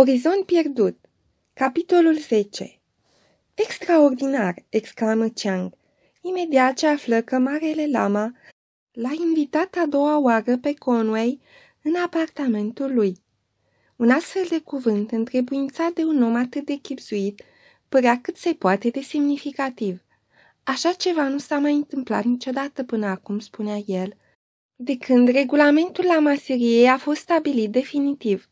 Orizont pierdut Capitolul 10 Extraordinar, exclamă Chang. imediat ce află că Marele Lama l-a invitat a doua oară pe Conway în apartamentul lui. Un astfel de cuvânt întrebuințat de un om atât de chipsuit părea cât se poate de semnificativ. Așa ceva nu s-a mai întâmplat niciodată până acum, spunea el, de când regulamentul la maseriei a fost stabilit definitiv –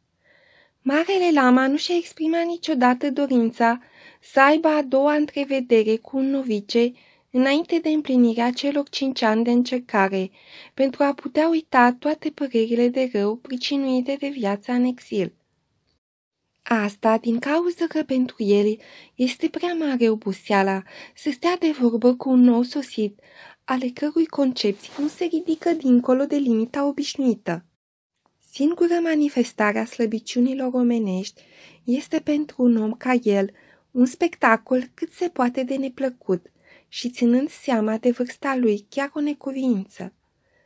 Marele Lama nu și-a exprimat niciodată dorința să aibă a doua întrevedere cu un novice înainte de împlinirea celor cinci ani de încercare, pentru a putea uita toate părerile de rău pricinuite de viața în exil. Asta din cauza că pentru el este prea mare obuseala să stea de vorbă cu un nou sosit, ale cărui concepții nu se ridică dincolo de limita obișnuită. Singura manifestare a slăbiciunilor omenești este pentru un om ca el un spectacol cât se poate de neplăcut și ținând seama de vârsta lui chiar o necuvință.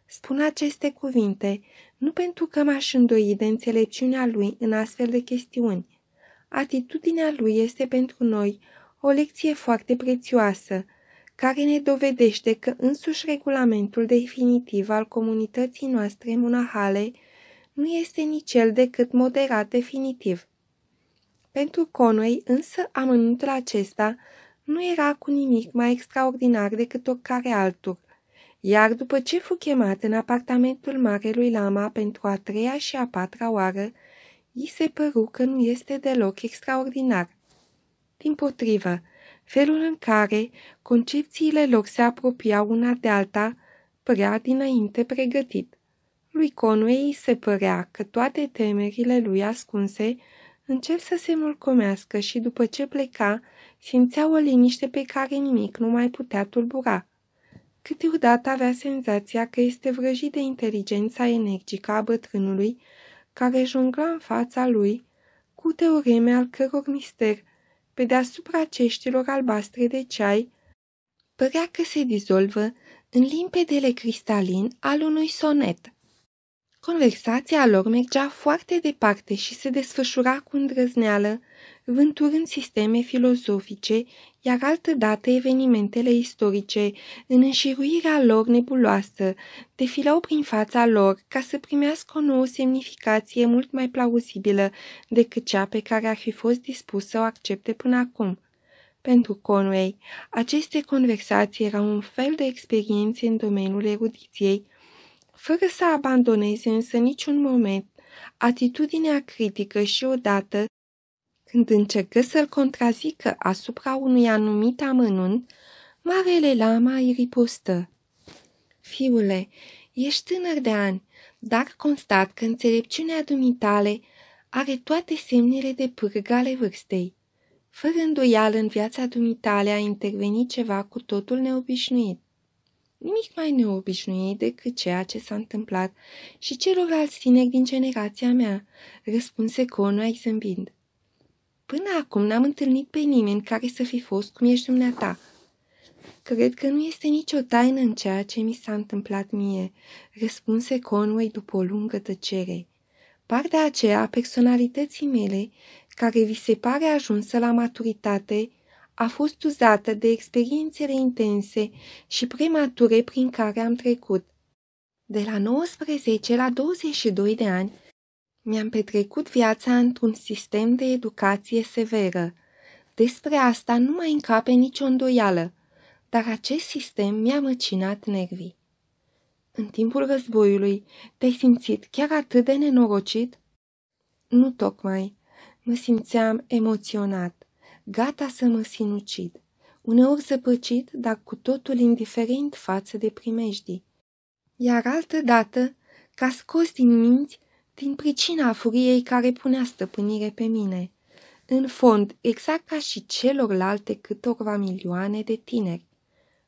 Spun aceste cuvinte nu pentru că m-aș îndoi de înțelepciunea lui în astfel de chestiuni. Atitudinea lui este pentru noi o lecție foarte prețioasă, care ne dovedește că însuși regulamentul definitiv al comunității noastre monahale – nu este nici el decât moderat definitiv. Pentru Conway însă amănuntul acesta nu era cu nimic mai extraordinar decât oricare altul, iar după ce fu chemat în apartamentul Marelui Lama pentru a treia și a patra oară, i se păru că nu este deloc extraordinar. Din potrivă, felul în care concepțiile lor se apropiau una de alta părea dinainte pregătit. Lui Conway îi se părea că toate temerile lui ascunse încep să se mulcomească și după ce pleca, simțea o liniște pe care nimic nu mai putea tulbura. Câteodată avea senzația că este vrăjit de inteligența energică a bătrânului, care jungla în fața lui cu teoreme al căror mister, pe deasupra ceștilor albastre de ceai, părea că se dizolvă în limpedele cristalin al unui sonet. Conversația lor mergea foarte departe și se desfășura cu îndrăzneală, vânturând sisteme filozofice, iar altădată evenimentele istorice, în înșiruirea lor nebuloasă, defilau prin fața lor ca să primească o nouă semnificație mult mai plauzibilă decât cea pe care ar fi fost dispus să o accepte până acum. Pentru Conway, aceste conversații erau un fel de experiențe în domeniul erudiției, fără să abandoneze însă niciun moment atitudinea critică și odată, când încercă să-l contrazică asupra unui anumit amănunt, marele lama îi ripostă. Fiule, ești tânăr de ani, dar constat că înțelepciunea dumitale are toate semnele de pârgă ale vârstei. Fără îndoială în viața dumitale a intervenit ceva cu totul neobișnuit nimic mai neobișnuit decât ceea ce s-a întâmplat și celorlalți tineri din generația mea, răspunse Conway zâmbind. Până acum n-am întâlnit pe nimeni care să fi fost cum ești dumneata. Cred că nu este nicio taină în ceea ce mi s-a întâmplat mie, răspunse Conway după o lungă tăcere. Partea aceea a personalității mele, care vi se pare ajunsă la maturitate, a fost uzată de experiențele intense și premature prin care am trecut. De la 19 la 22 de ani, mi-am petrecut viața într-un sistem de educație severă. Despre asta nu mai încape nicio îndoială, dar acest sistem mi-a măcinat nervii. În timpul războiului, te-ai simțit chiar atât de nenorocit? Nu tocmai. Mă simțeam emoționat gata să mă sinucid, uneori zăpăcit, dar cu totul indiferent față de primejdii. Iar altă dată, ca scos din minți, din pricina furiei care punea stăpânire pe mine. În fond, exact ca și celorlalte câtorva milioane de tineri.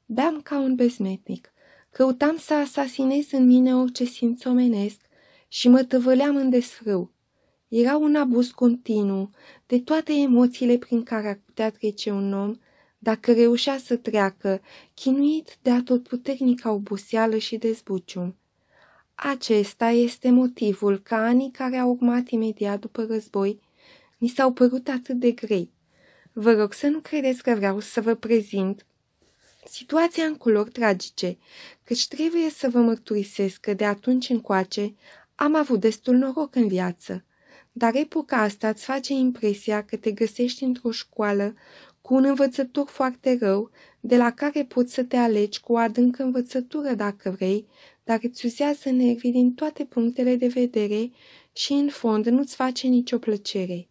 Beam ca un bezmetnic, căutam să asasinez în mine orice simț omenesc și mă tăvăleam în desfrâu. Era un abuz continuu, de toate emoțiile prin care ar putea trece un om dacă reușea să treacă, chinuit de atotputernica oboseală și dezbucium. Acesta este motivul că anii care au urmat imediat după război ni s-au părut atât de grei. Vă rog să nu credeți că vreau să vă prezint situația în culori tragice, căci trebuie să vă mărturisesc că de atunci încoace am avut destul noroc în viață dar epoca asta îți face impresia că te găsești într-o școală cu un învățător foarte rău, de la care poți să te alegi cu o adâncă învățătură dacă vrei, dar îți uzează nervii din toate punctele de vedere și în fond nu-ți face nicio plăcere.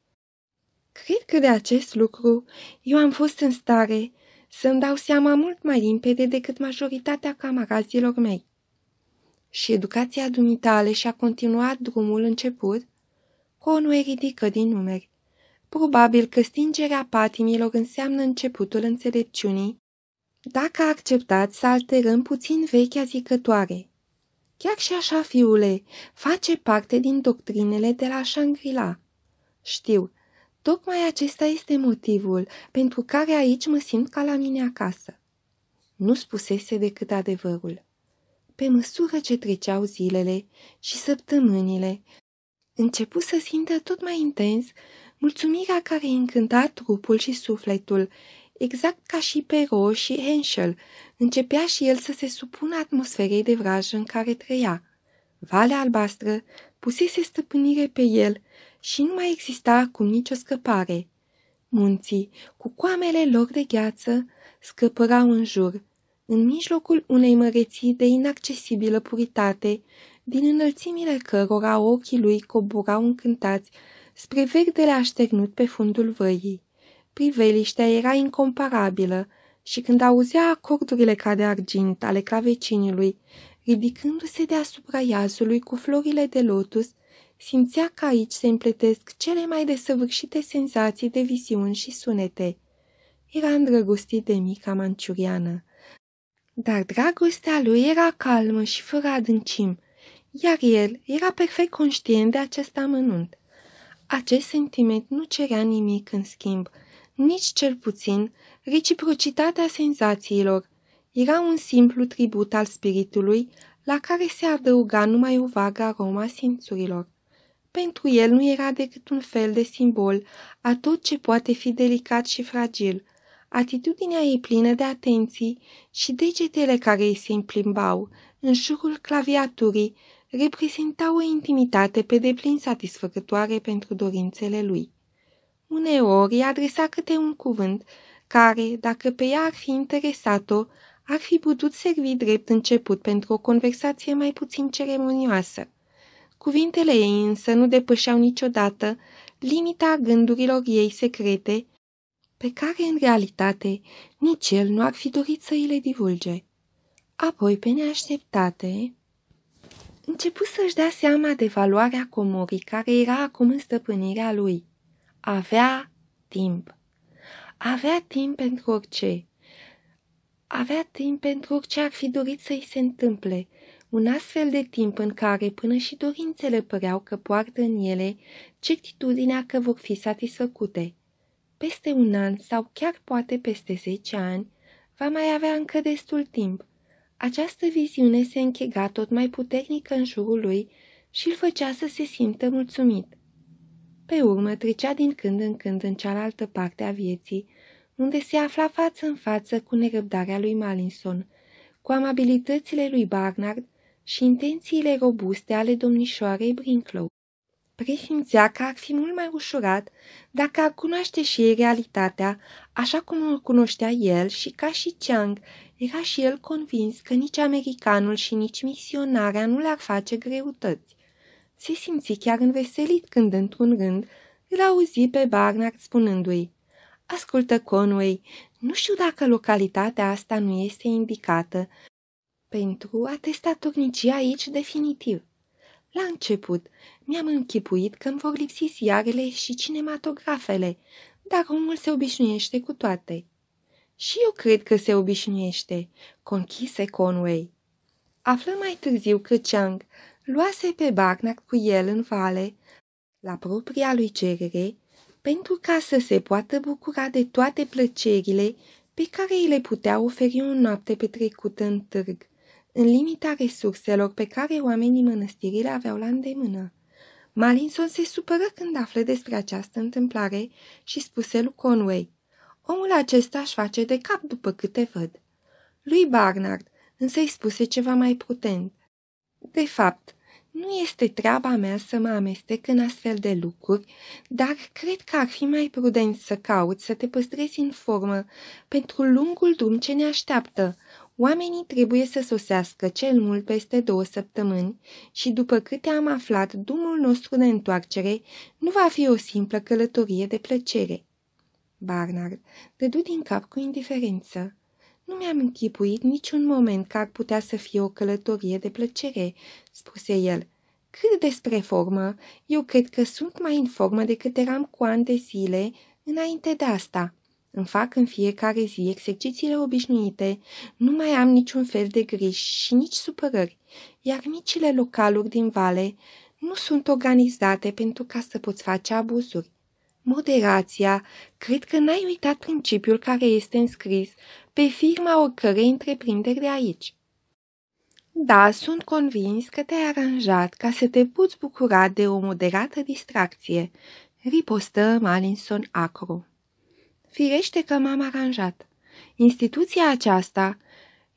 Cred că de acest lucru eu am fost în stare să-mi dau seama mult mai limpede decât majoritatea camarazilor mei. Și educația dumitale și-a continuat drumul început Conway ridică din numeri. Probabil că stingerea patimilor înseamnă începutul înțelepciunii. Dacă acceptați să alterăm puțin vechea zicătoare. Chiar și așa, fiule, face parte din doctrinele de la Shangri-La. Știu, tocmai acesta este motivul pentru care aici mă simt ca la mine acasă. Nu spusese decât adevărul. Pe măsură ce treceau zilele și săptămânile Începu să simtă tot mai intens mulțumirea care încânta trupul și sufletul, exact ca și Perrault și Henschel, începea și el să se supună atmosferei de vraj în care trăia. Valea albastră pusese stăpânire pe el și nu mai exista acum nicio scăpare. Munții, cu coamele lor de gheață, scăpărau în jur, în mijlocul unei măreții de inaccesibilă puritate din înălțimile cărora ochii lui coborau încântați spre verdele așternut pe fundul văii. Priveliștea era incomparabilă și când auzea acordurile ca de argint ale clavecinului, ridicându-se deasupra iazului cu florile de lotus, simțea că aici se împletesc cele mai desăvârșite senzații de visiuni și sunete. Era îndrăgostit de mica manciuriană. Dar dragostea lui era calmă și fără adâncim, iar el era perfect conștient de acest amănunt. Acest sentiment nu cerea nimic în schimb, nici cel puțin reciprocitatea senzațiilor. Era un simplu tribut al spiritului la care se adăuga numai o vagă aroma simțurilor. Pentru el nu era decât un fel de simbol a tot ce poate fi delicat și fragil, atitudinea ei plină de atenții și degetele care îi se împlimbau în jurul claviaturii reprezenta o intimitate pe deplin satisfăcătoare pentru dorințele lui. Uneori adresa câte un cuvânt care, dacă pe ea ar fi interesat-o, ar fi putut servi drept început pentru o conversație mai puțin ceremonioasă. Cuvintele ei însă nu depășeau niciodată limita gândurilor ei secrete, pe care, în realitate, nici el nu ar fi dorit să îi le divulge. Apoi, pe neașteptate, începu să-și dea seama de valoarea comorii care era acum în stăpânirea lui. Avea timp. Avea timp pentru orice. Avea timp pentru orice ar fi dorit să-i se întâmple, un astfel de timp în care până și dorințele păreau că poartă în ele certitudinea că vor fi satisfăcute. Peste un an sau chiar poate peste zece ani, va mai avea încă destul timp această viziune se închega tot mai puternic în jurul lui și îl făcea să se simtă mulțumit. Pe urmă trecea din când în când în cealaltă parte a vieții, unde se afla față în față cu nerăbdarea lui Malinson, cu amabilitățile lui Barnard și intențiile robuste ale domnișoarei Brinklow. Presimțea că ar fi mult mai ușurat dacă ar cunoaște și ei realitatea, așa cum o cunoștea el și ca și Chang, era și el convins că nici americanul și nici misionarea nu le-ar face greutăți. Se simți chiar înveselit când, într-un rând, îl auzi pe Barnard spunându-i Ascultă, Conway, nu știu dacă localitatea asta nu este indicată pentru a testa tornicia aici definitiv. La început, mi-am închipuit că îmi vor lipsi ziarele și cinematografele, dar omul se obișnuiește cu toate. Și eu cred că se obișnuiește, conchise Conway. Află mai târziu că Chang luase pe Barnard cu el în vale, la propria lui cerere, pentru ca să se poată bucura de toate plăcerile pe care îi le putea oferi o noapte petrecută în târg, în limita resurselor pe care oamenii mănăstirii le aveau la îndemână. Malinson se supără când află despre această întâmplare și spuse lui Conway – Omul acesta își face de cap după câte văd. Lui Barnard însă îi spuse ceva mai putent. De fapt, nu este treaba mea să mă amestec în astfel de lucruri, dar cred că ar fi mai prudent să cauți să te păstrezi în formă pentru lungul drum ce ne așteaptă. Oamenii trebuie să sosească cel mult peste două săptămâni și după câte am aflat, drumul nostru de întoarcere nu va fi o simplă călătorie de plăcere. Barnard dădu din cap cu indiferență. Nu mi-am închipuit niciun moment că ar putea să fie o călătorie de plăcere," spuse el. Cât despre formă, eu cred că sunt mai în formă decât eram cu ani de zile înainte de asta. Îmi fac în fiecare zi exercițiile obișnuite, nu mai am niciun fel de griji și nici supărări, iar micile localuri din vale nu sunt organizate pentru ca să poți face abuzuri. Moderația. Cred că n-ai uitat principiul care este înscris pe firma oricărei întreprinderi de aici. Da, sunt convins că te-ai aranjat ca să te poți bucura de o moderată distracție, ripostă Malinson acru. Firește că m-am aranjat. Instituția aceasta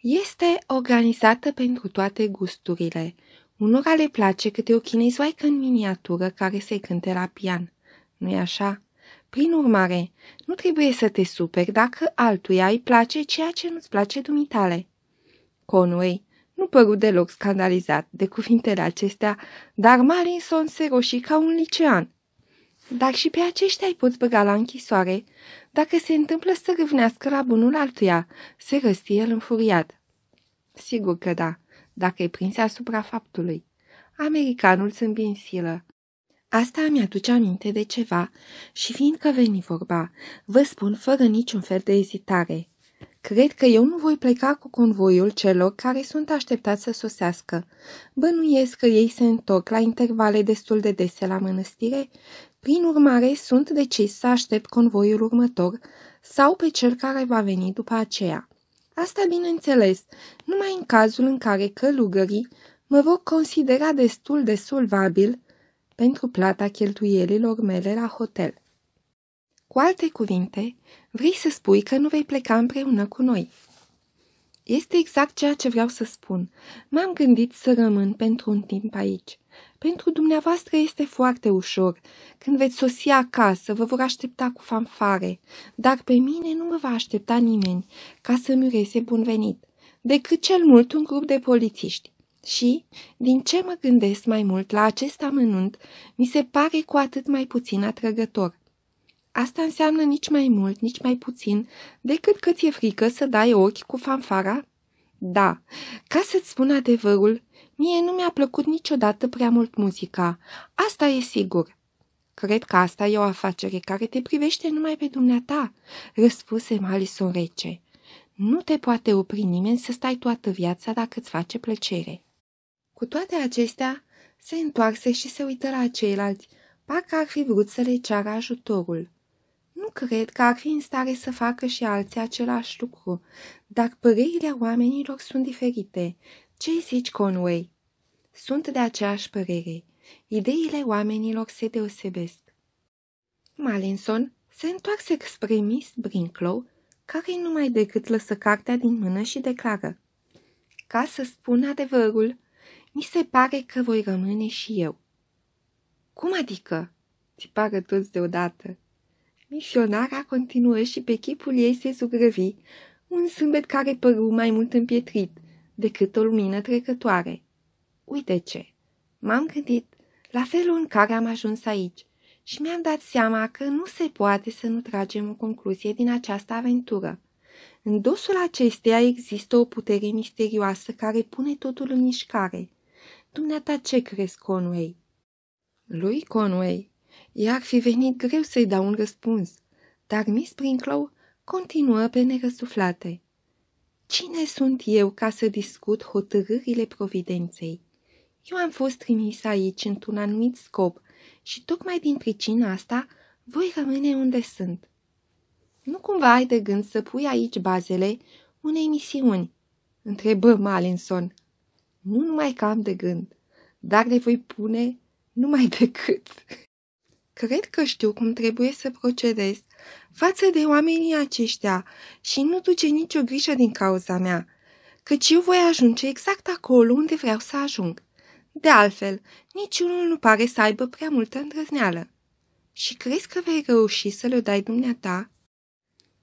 este organizată pentru toate gusturile. Unora le place câte o chinezoaică în miniatură care se cânte la pian nu-i așa? Prin urmare, nu trebuie să te superi dacă altuia îi place ceea ce nu-ți place dumitale. Conway nu păru deloc scandalizat de cuvintele acestea, dar Malinson se roșii ca un licean. Dar și pe aceștia îi poți băga la închisoare, dacă se întâmplă să râvnească la bunul altuia, se răstie el înfuriat. Sigur că da, dacă e prins asupra faptului. Americanul sunt în silă. Asta îmi aduce aminte de ceva și fiindcă veni vorba, vă spun fără niciun fel de ezitare. Cred că eu nu voi pleca cu convoiul celor care sunt așteptați să sosească. Bănuiesc că ei se întorc la intervale destul de dese la mănăstire, prin urmare sunt decis să aștept convoiul următor sau pe cel care va veni după aceea. Asta, bineînțeles, numai în cazul în care călugării mă vor considera destul de solvabil pentru plata cheltuielilor mele la hotel. Cu alte cuvinte, vrei să spui că nu vei pleca împreună cu noi. Este exact ceea ce vreau să spun. M-am gândit să rămân pentru un timp aici. Pentru dumneavoastră este foarte ușor. Când veți sosi acasă, vă vor aștepta cu fanfare, dar pe mine nu mă va aștepta nimeni ca să-mi urese bun venit, decât cel mult un grup de polițiști. Și, din ce mă gândesc mai mult la acest amănunt, mi se pare cu atât mai puțin atrăgător. Asta înseamnă nici mai mult, nici mai puțin, decât că ți-e frică să dai ochi cu fanfara? Da, ca să-ți spun adevărul, mie nu mi-a plăcut niciodată prea mult muzica, asta e sigur. Cred că asta e o afacere care te privește numai pe dumneata, răspuse Malison rece. Nu te poate opri nimeni să stai toată viața dacă îți face plăcere. Cu toate acestea, se întoarse și se uită la ceilalți, parcă ar fi vrut să le ceară ajutorul. Nu cred că ar fi în stare să facă și alții același lucru, dar părerile oamenilor sunt diferite. Ce zici, Conway? Sunt de aceeași părere. Ideile oamenilor se deosebesc. Malinson se întoarse spre Miss Brinklow, care numai decât lăsă cartea din mână și declară. Ca să spun adevărul, mi se pare că voi rămâne și eu. Cum adică? Țipară toți deodată. Misionara continuă și pe chipul ei se sugrăvi un sâmbet care păru mai mult împietrit decât o lumină trecătoare. Uite ce! M-am gândit la felul în care am ajuns aici și mi-am dat seama că nu se poate să nu tragem o concluzie din această aventură. În dosul acesteia există o putere misterioasă care pune totul în mișcare. Dumneata ce crezi, Conway? Lui Conway, i-ar fi venit greu să-i dau un răspuns, dar Miss Princlow continuă pe nerăsuflate. Cine sunt eu ca să discut hotărârile providenței? Eu am fost trimis aici într-un anumit scop și tocmai din pricina asta voi rămâne unde sunt. Nu cumva ai de gând să pui aici bazele unei misiuni? Întrebă Malinson nu numai că am de gând, dar le voi pune numai decât. Cred că știu cum trebuie să procedez față de oamenii aceștia și nu duce nicio grijă din cauza mea, căci eu voi ajunge exact acolo unde vreau să ajung. De altfel, niciunul nu pare să aibă prea multă îndrăzneală. Și crezi că vei reuși să le dai dumneata?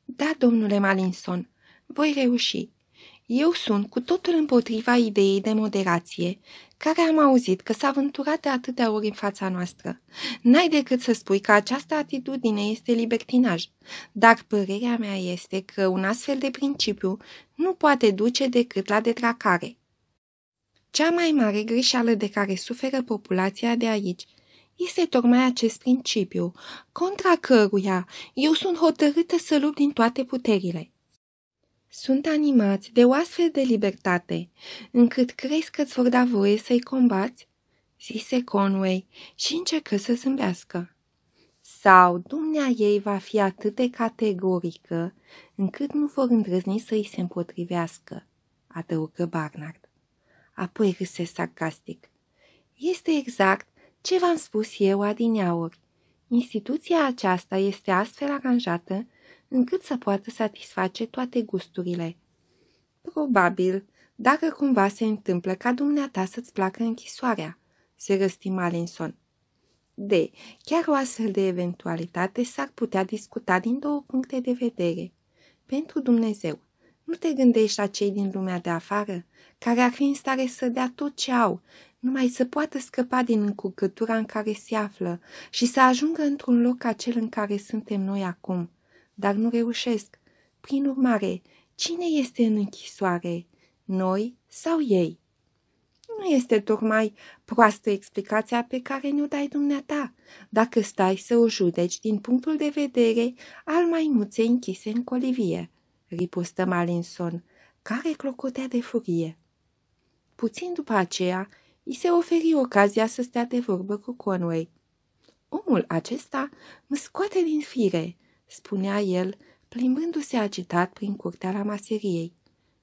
Da, domnule Malinson, voi reuși. Eu sunt cu totul împotriva ideii de moderație, care am auzit că s-a aventurat de atâtea ori în fața noastră. N-ai decât să spui că această atitudine este libertinaj, dar părerea mea este că un astfel de principiu nu poate duce decât la detracare. Cea mai mare greșeală de care suferă populația de aici este tocmai acest principiu, contra căruia eu sunt hotărâtă să lupt din toate puterile. Sunt animați de o astfel de libertate, încât crezi că ți vor da voie să-i combați? zise Conway și încercă să zâmbească. Sau dumnea ei va fi atât de categorică încât nu vor îndrăzni să i se împotrivească, adăugă Barnard. Apoi râse sarcastic. Este exact ce v-am spus eu adineauri. Instituția aceasta este astfel aranjată încât să poată satisface toate gusturile. Probabil, dacă cumva se întâmplă ca dumneata să-ți placă închisoarea, se răsti Malinson. De, Chiar o astfel de eventualitate s-ar putea discuta din două puncte de vedere. Pentru Dumnezeu, nu te gândești la cei din lumea de afară, care ar fi în stare să dea tot ce au, numai să poată scăpa din încurcătura în care se află și să ajungă într-un loc ca cel în care suntem noi acum – dar nu reușesc. Prin urmare, cine este în închisoare? Noi sau ei? Nu este tocmai proastă explicația pe care ne-o dai dumneata, dacă stai să o judeci din punctul de vedere al maimuței închise în colivie, ripostă Malinson, care clocotea de furie. Puțin după aceea, i se oferi ocazia să stea de vorbă cu Conway. Omul acesta mă scoate din fire, spunea el, plimbându-se agitat prin curtea la maseriei.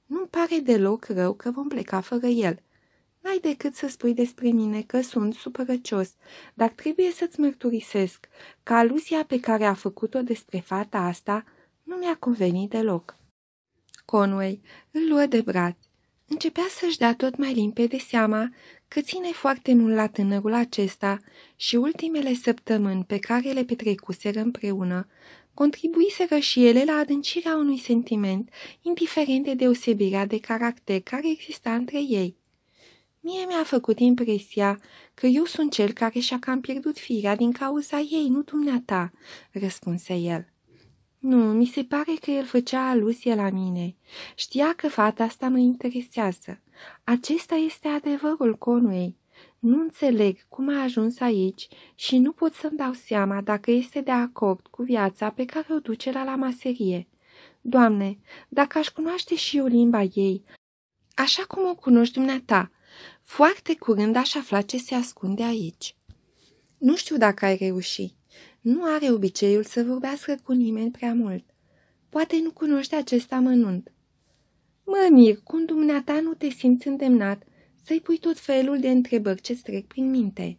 Nu-mi pare deloc rău că vom pleca fără el. N-ai decât să spui despre mine că sunt supărăcios, dar trebuie să-ți mărturisesc că aluzia pe care a făcut-o despre fata asta nu mi-a convenit deloc. Conway îl luă de braț. Începea să-și dea tot mai limpede seama că ține foarte mult la tânărul acesta și ultimele săptămâni pe care le petrecuseră împreună contribuiseră și ele la adâncirea unui sentiment, indiferent de deosebirea de caracter care exista între ei. Mie mi-a făcut impresia că eu sunt cel care și-a cam pierdut firea din cauza ei, nu dumneata, răspunse el. Nu, mi se pare că el făcea aluzie la mine. Știa că fata asta mă interesează. Acesta este adevărul Conway. Nu înțeleg cum a ajuns aici și nu pot să-mi dau seama dacă este de acord cu viața pe care o duce la la maserie. Doamne, dacă aș cunoaște și eu limba ei, așa cum o cunoști dumneata, foarte curând aș afla ce se ascunde aici. Nu știu dacă ai reușit. Nu are obiceiul să vorbească cu nimeni prea mult. Poate nu cunoște acest amănunt. Mă mir cum dumneata nu te simți îndemnat să-i pui tot felul de întrebări ce trec prin minte.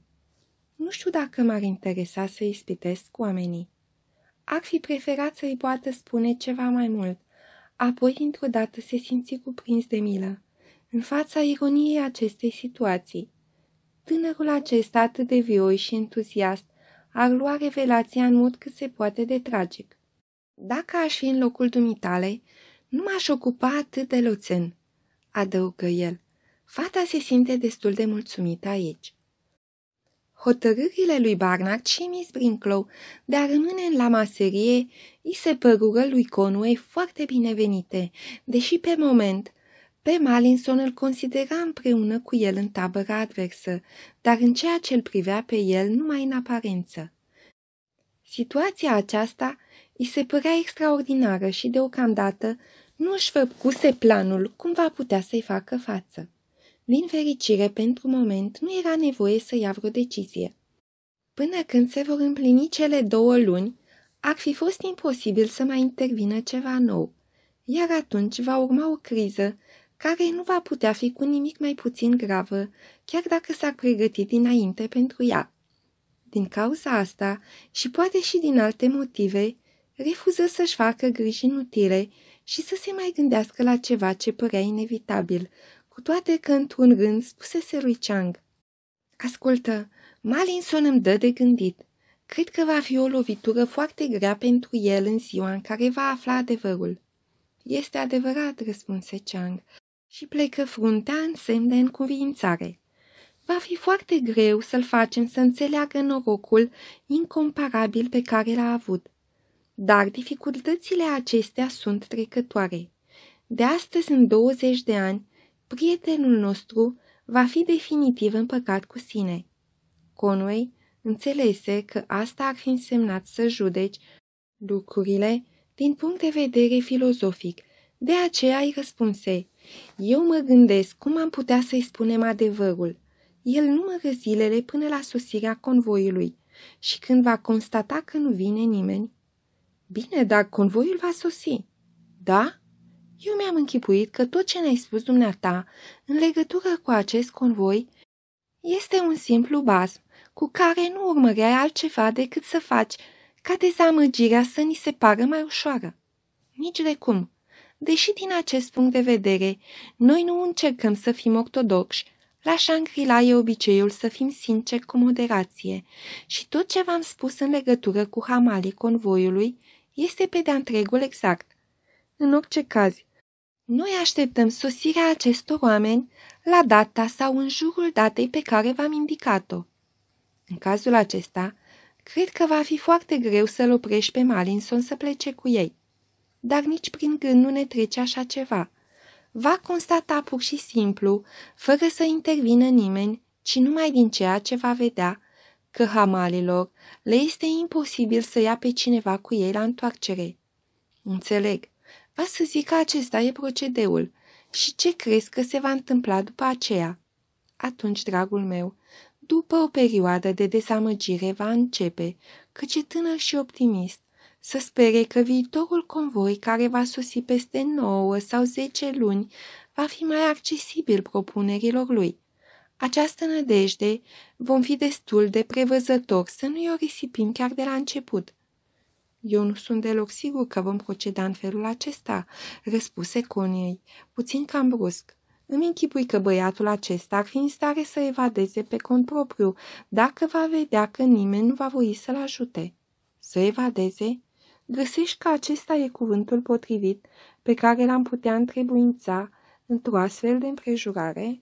Nu știu dacă m-ar interesa să cu oamenii. Ar fi preferat să-i poată spune ceva mai mult, apoi dintr-o dată se simți cuprins de milă, în fața ironiei acestei situații. Tânărul acesta atât de vioi și entuziast ar lua revelația în mod cât se poate de tragic. Dacă aș fi în locul dumitale, nu m-aș ocupa atât de loțen, adăugă el. Fata se simte destul de mulțumită aici. Hotărârile lui Barnard și Miss Brinklow de a rămâne în la maserie îi se părură lui Conway foarte binevenite, deși pe moment pe Malinson îl considera împreună cu el în tabăra adversă, dar în ceea ce îl privea pe el numai în aparență. Situația aceasta îi se părea extraordinară și deocamdată nu își făcuse planul cum va putea să-i facă față. Din fericire, pentru moment, nu era nevoie să ia vreo decizie. Până când se vor împlini cele două luni, ar fi fost imposibil să mai intervină ceva nou, iar atunci va urma o criză care nu va putea fi cu nimic mai puțin gravă, chiar dacă s-ar pregăti dinainte pentru ea. Din cauza asta, și poate și din alte motive, refuză să-și facă griji inutile și să se mai gândească la ceva ce părea inevitabil, cu toate că într-un gând spusese lui Chang. Ascultă, Malinson îmi dă de gândit. Cred că va fi o lovitură foarte grea pentru el în ziua în care va afla adevărul. Este adevărat, răspunse Chang, și plecă fruntea în semn de încuvințare. Va fi foarte greu să-l facem să înțeleagă norocul incomparabil pe care l-a avut. Dar dificultățile acestea sunt trecătoare. De astăzi în 20 de ani, prietenul nostru va fi definitiv împăcat cu sine. Conway înțelese că asta ar fi însemnat să judeci lucrurile din punct de vedere filozofic, de aceea îi răspunse, eu mă gândesc cum am putea să-i spunem adevărul. El numără zilele până la sosirea convoiului și când va constata că nu vine nimeni. Bine, dar convoiul va sosi. Da? Eu mi-am închipuit că tot ce ne-ai spus dumneata în legătură cu acest convoi este un simplu basm cu care nu urmăreai altceva decât să faci ca dezamăgirea să ni se pară mai ușoară. Nici de cum. Deși din acest punct de vedere noi nu încercăm să fim ortodoxi, la Shangri-La e obiceiul să fim sinceri cu moderație și tot ce v-am spus în legătură cu hamalii convoiului este pe de-a întregul exact. În orice caz, noi așteptăm sosirea acestor oameni la data sau în jurul datei pe care v-am indicat-o. În cazul acesta, cred că va fi foarte greu să-l oprești pe Malinson să plece cu ei. Dar nici prin gând nu ne trece așa ceva. Va constata pur și simplu, fără să intervină nimeni, ci numai din ceea ce va vedea, că hamalilor le este imposibil să ia pe cineva cu ei la întoarcere. Înțeleg, să zic că acesta e procedeul. Și ce crezi că se va întâmpla după aceea? Atunci, dragul meu, după o perioadă de desamăgire va începe, căci tânăr și optimist, să spere că viitorul convoi care va sosi peste 9 sau 10 luni va fi mai accesibil propunerilor lui. Această nădejde vom fi destul de prevăzători să nu-i o risipim chiar de la început – eu nu sunt deloc sigur că vom proceda în felul acesta, răspuse Coniei, puțin cam brusc. Îmi închipui că băiatul acesta ar fi în stare să evadeze pe cont propriu, dacă va vedea că nimeni nu va voi să-l ajute. Să evadeze? Găsești că acesta e cuvântul potrivit pe care l-am putea întrebuința într-o astfel de împrejurare?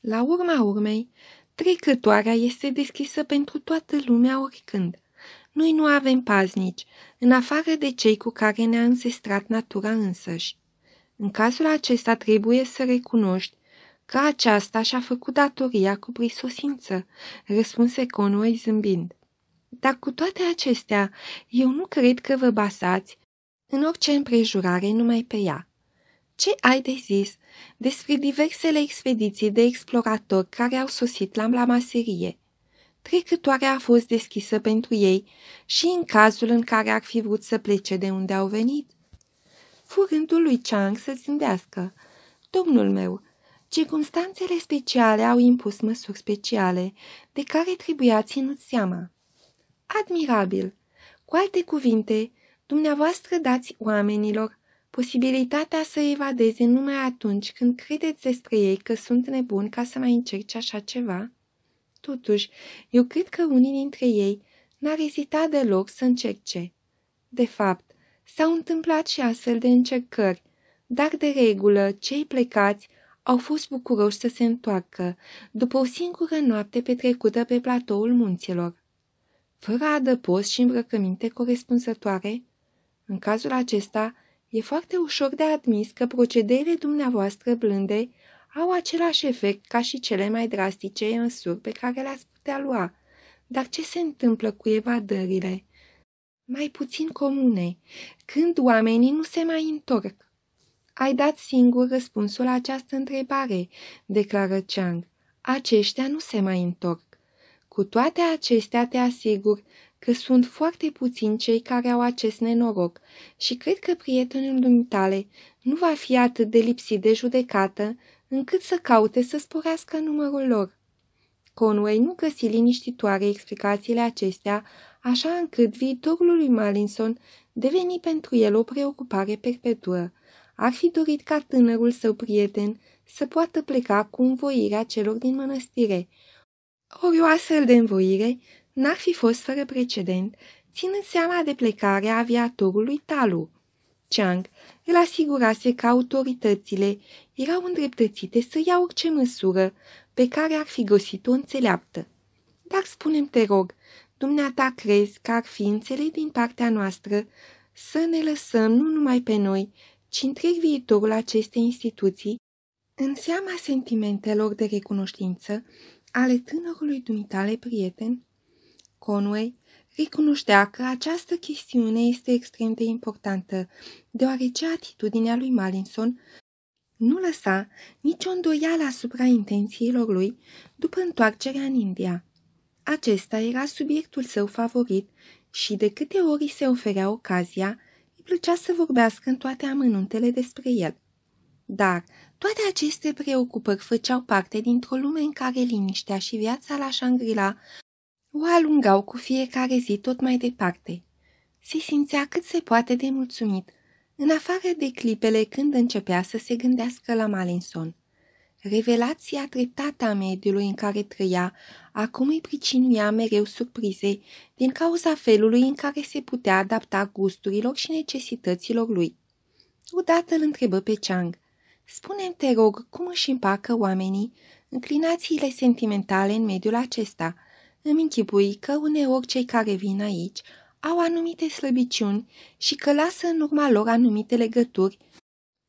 La urma urmei, trecătoarea este deschisă pentru toată lumea oricând. Noi nu avem paznici, în afară de cei cu care ne-a însestrat natura însăși. În cazul acesta trebuie să recunoști că aceasta și-a făcut datoria cu prisosință, răspunse Conway zâmbind. Dar cu toate acestea, eu nu cred că vă basați în orice împrejurare numai pe ea. Ce ai de zis despre diversele expediții de exploratori care au sosit la la maserie? trecătoarea a fost deschisă pentru ei și în cazul în care ar fi vrut să plece de unde au venit. Furândul lui Chang să zândească. Domnul meu, circumstanțele speciale au impus măsuri speciale, de care trebuia ținut seama. Admirabil! Cu alte cuvinte, dumneavoastră dați oamenilor posibilitatea să evadeze numai atunci când credeți despre ei că sunt nebuni ca să mai încerce așa ceva? Totuși, eu cred că unii dintre ei n-ar ezita deloc să încerce. De fapt, s-au întâmplat și astfel de încercări, dar de regulă cei plecați au fost bucuroși să se întoarcă după o singură noapte petrecută pe platoul munților. Fără adăpost și îmbrăcăminte corespunzătoare, în cazul acesta e foarte ușor de admis că procedeile dumneavoastră blânde au același efect ca și cele mai drastice măsuri pe care le-ați putea lua. Dar ce se întâmplă cu evadările? Mai puțin comune, când oamenii nu se mai întorc. Ai dat singur răspunsul la această întrebare, declară Chang. Aceștia nu se mai întorc. Cu toate acestea te asigur că sunt foarte puțini cei care au acest nenoroc și cred că prietenul dumitale nu va fi atât de lipsit de judecată încât să caute să sporească numărul lor. Conway nu găsi liniștitoare explicațiile acestea, așa încât viitorul lui Malinson deveni pentru el o preocupare perpetuă. Ar fi dorit ca tânărul său prieten să poată pleca cu învoirea celor din mănăstire. Ori o astfel de învoire n-ar fi fost fără precedent, ținând seama de plecarea aviatorului Talu. Chang îl asigurase că autoritățile erau îndreptățite să ia orice măsură pe care ar fi găsit-o înțeleaptă. Dar spunem te rog, dumneata crezi că ar fi înțelept din partea noastră să ne lăsăm nu numai pe noi, ci întreg viitorul acestei instituții în seama sentimentelor de recunoștință ale tânărului dumitale prieten? Conway recunoștea că această chestiune este extrem de importantă, deoarece atitudinea lui Malinson nu lăsa nicio îndoială asupra intențiilor lui după întoarcerea în India. Acesta era subiectul său favorit și de câte ori se oferea ocazia, îi plăcea să vorbească în toate amănuntele despre el. Dar toate aceste preocupări făceau parte dintr-o lume în care liniștea și viața la Shangri-La o alungau cu fiecare zi tot mai departe. Se simțea cât se poate de mulțumit – în afară de clipele când începea să se gândească la Malinson, revelația treptată a mediului în care trăia acum îi pricinuia mereu surprize din cauza felului în care se putea adapta gusturilor și necesităților lui. Odată îl întrebă pe Chang, spune te rog, cum își împacă oamenii înclinațiile sentimentale în mediul acesta – îmi închipui că uneori cei care vin aici au anumite slăbiciuni și că lasă în urma lor anumite legături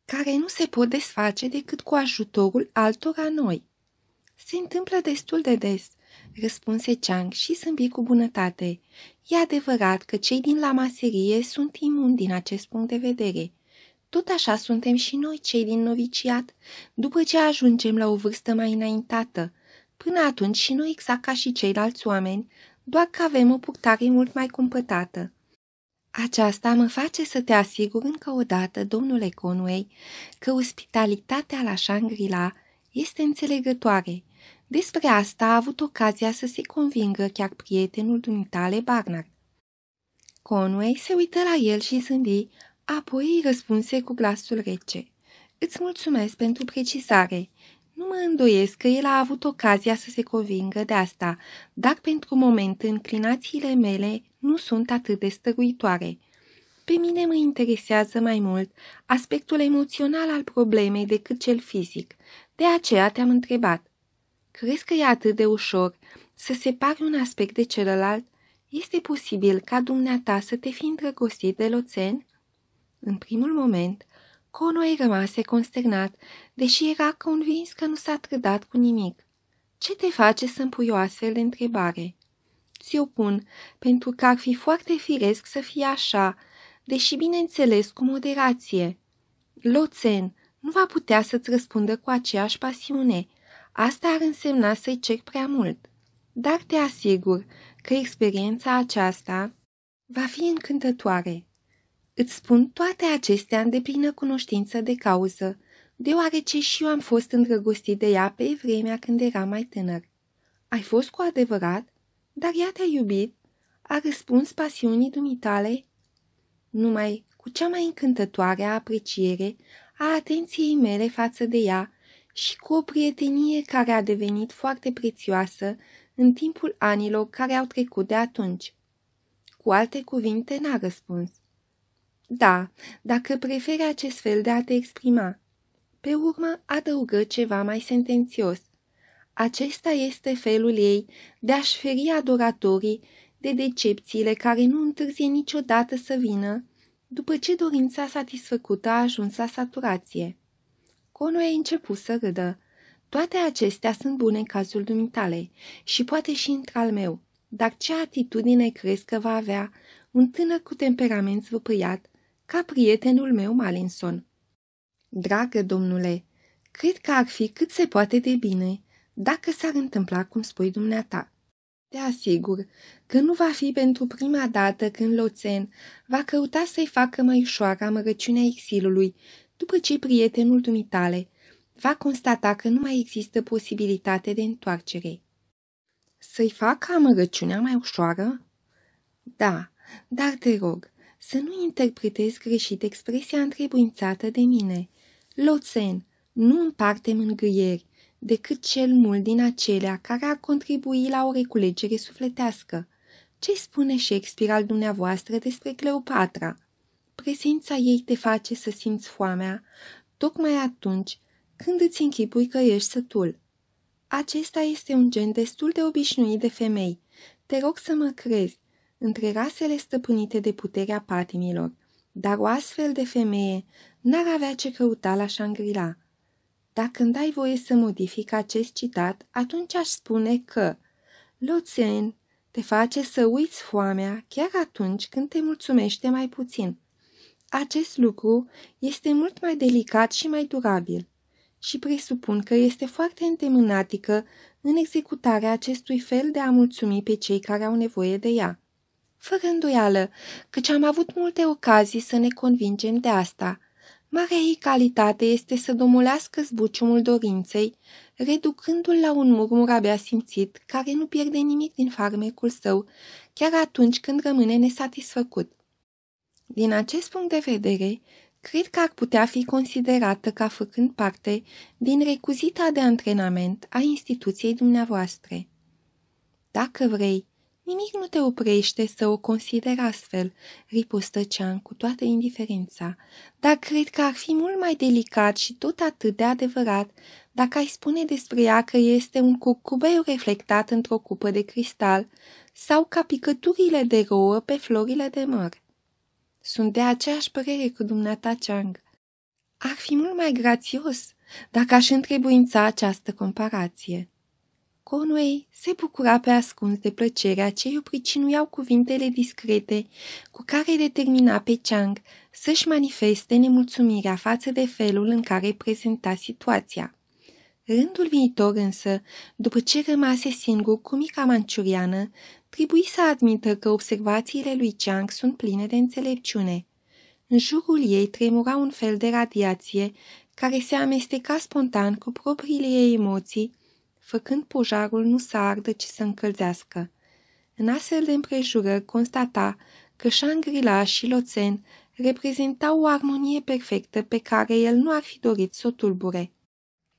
care nu se pot desface decât cu ajutorul altora noi. Se întâmplă destul de des, răspunse Chang și zâmbi cu bunătate. E adevărat că cei din la maserie sunt imuni din acest punct de vedere. Tot așa suntem și noi cei din noviciat, după ce ajungem la o vârstă mai înaintată. Până atunci și noi, exact ca și ceilalți oameni, doar că avem o purtare mult mai cumpătată. Aceasta mă face să te asigur încă o dată, domnule Conway, că ospitalitatea la Shangri-La este înțelegătoare. Despre asta a avut ocazia să se convingă chiar prietenul dumitale Barnard. Conway se uită la el și zândi, apoi îi răspunse cu glasul rece. Îți mulțumesc pentru precizare. Nu mă îndoiesc că el a avut ocazia să se convingă de asta, dar pentru moment înclinațiile mele nu sunt atât de stăguitoare. Pe mine mă interesează mai mult aspectul emoțional al problemei decât cel fizic. De aceea te-am întrebat. Crezi că e atât de ușor să separi un aspect de celălalt? Este posibil ca dumneata să te fi îndrăgostit de loțen? În primul moment, Conway rămase consternat, deși era convins că nu s-a trădat cu nimic. Ce te face să-mi pui o astfel de întrebare?" Ți opun, pentru că ar fi foarte firesc să fie așa, deși bineînțeles cu moderație. Loțen nu va putea să-ți răspundă cu aceeași pasiune. Asta ar însemna să-i cer prea mult. Dar te asigur că experiența aceasta va fi încântătoare. Îți spun toate acestea în deplină cunoștință de cauză, deoarece și eu am fost îndrăgostit de ea pe vremea când era mai tânăr. Ai fost cu adevărat? Dar ea te-a iubit? A răspuns pasiunii dumitale? Numai cu cea mai încântătoare apreciere a atenției mele față de ea și cu o prietenie care a devenit foarte prețioasă în timpul anilor care au trecut de atunci. Cu alte cuvinte n-a răspuns. Da, dacă preferi acest fel de a te exprima. Pe urmă adăugă ceva mai sentențios. Acesta este felul ei de a-și feri adoratorii de decepțiile care nu întârzie niciodată să vină, după ce dorința satisfăcută a ajuns la saturație. Conu a început să râdă. Toate acestea sunt bune în cazul dumitale și poate și într-al meu, dar ce atitudine crezi că va avea un tânăr cu temperament zvăpăiat ca prietenul meu Malinson. Dragă domnule, cred că ar fi cât se poate de bine dacă s-ar întâmpla cum spui dumneata. Te asigur că nu va fi pentru prima dată când Loțen va căuta să-i facă mai ușoară mărăciunea exilului după ce prietenul dumitale va constata că nu mai există posibilitate de întoarcere. Să-i facă amărăciunea mai ușoară? Da, dar te rog, să nu interpretez greșit expresia întrebuințată de mine. Loțen, nu împarte mângâieri, decât cel mult din acelea care a contribui la o reculegere sufletească. Ce spune Shakespeare al dumneavoastră despre Cleopatra? Prezența ei te face să simți foamea, tocmai atunci când îți închipui că ești sătul. Acesta este un gen destul de obișnuit de femei. Te rog să mă crezi, între rasele stăpânite de puterea patimilor, dar o astfel de femeie n-ar avea ce căuta la Shangri-La. Dacă îmi dai voie să modific acest citat, atunci aș spune că Loțen te face să uiți foamea chiar atunci când te mulțumește mai puțin. Acest lucru este mult mai delicat și mai durabil și presupun că este foarte întemânatică în executarea acestui fel de a mulțumi pe cei care au nevoie de ea. Fără îndoială, căci am avut multe ocazii să ne convingem de asta. Marea ei calitate este să domolească zbuciumul dorinței, reducându-l la un murmur abia simțit, care nu pierde nimic din farmecul său, chiar atunci când rămâne nesatisfăcut. Din acest punct de vedere, cred că ar putea fi considerată ca făcând parte din recuzita de antrenament a instituției dumneavoastră. Dacă vrei, Nimic nu te oprește să o consideri astfel, ripostă Cean cu toată indiferența, dar cred că ar fi mult mai delicat și tot atât de adevărat dacă ai spune despre ea că este un curcubeu reflectat într-o cupă de cristal sau ca picăturile de rouă pe florile de măr. Sunt de aceeași părere cu dumneata Chang. Ar fi mult mai grațios dacă aș întrebuința această comparație. Conway se bucura pe ascuns de plăcerea ce îi pricinuiau cuvintele discrete cu care determina pe Chang să-și manifeste nemulțumirea față de felul în care prezenta situația. Rândul viitor însă, după ce rămase singur cu mica manciuriană, trebuie să admită că observațiile lui Chang sunt pline de înțelepciune. În jurul ei tremura un fel de radiație care se amesteca spontan cu propriile ei emoții făcând pojarul nu să ardă, ci să încălzească. În astfel de împrejurări constata că Shangri-La și Loțen reprezentau o armonie perfectă pe care el nu ar fi dorit să o tulbure.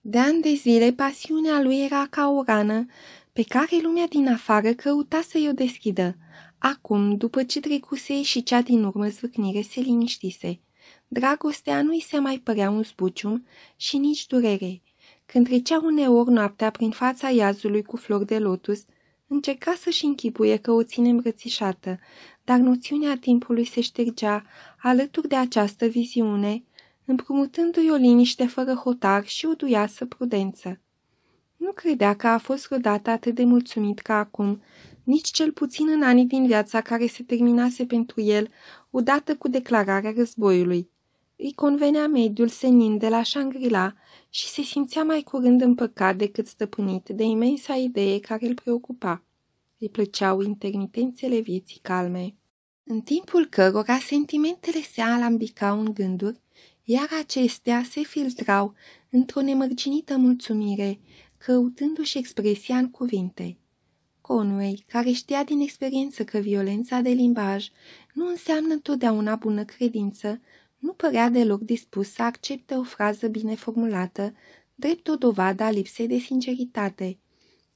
De ani de zile, pasiunea lui era ca o rană pe care lumea din afară căuta să-i o deschidă. Acum, după ce trecuse și cea din urmă zvâcnire se liniștise, dragostea nu-i se mai părea un zbucium și nici durere, când trecea uneori noaptea prin fața iazului cu flori de lotus, încerca să-și închipuie că o ține îmbrățișată, dar noțiunea timpului se ștergea alături de această viziune, împrumutându-i o liniște fără hotar și o duiasă prudență. Nu credea că a fost vreodată atât de mulțumit ca acum, nici cel puțin în anii din viața care se terminase pentru el odată cu declararea războiului. Îi convenea mediul senin de la Shangri-La și se simțea mai curând împăcat decât stăpânit de imensa idee care îl preocupa. Îi plăceau intermitențele vieții calme. În timpul cărora sentimentele se alambicau în gânduri, iar acestea se filtrau într-o nemărginită mulțumire, căutându-și expresia în cuvinte. Conway, care știa din experiență că violența de limbaj nu înseamnă întotdeauna bună credință, nu părea deloc dispus să accepte o frază bine formulată, drept o dovadă a lipsei de sinceritate.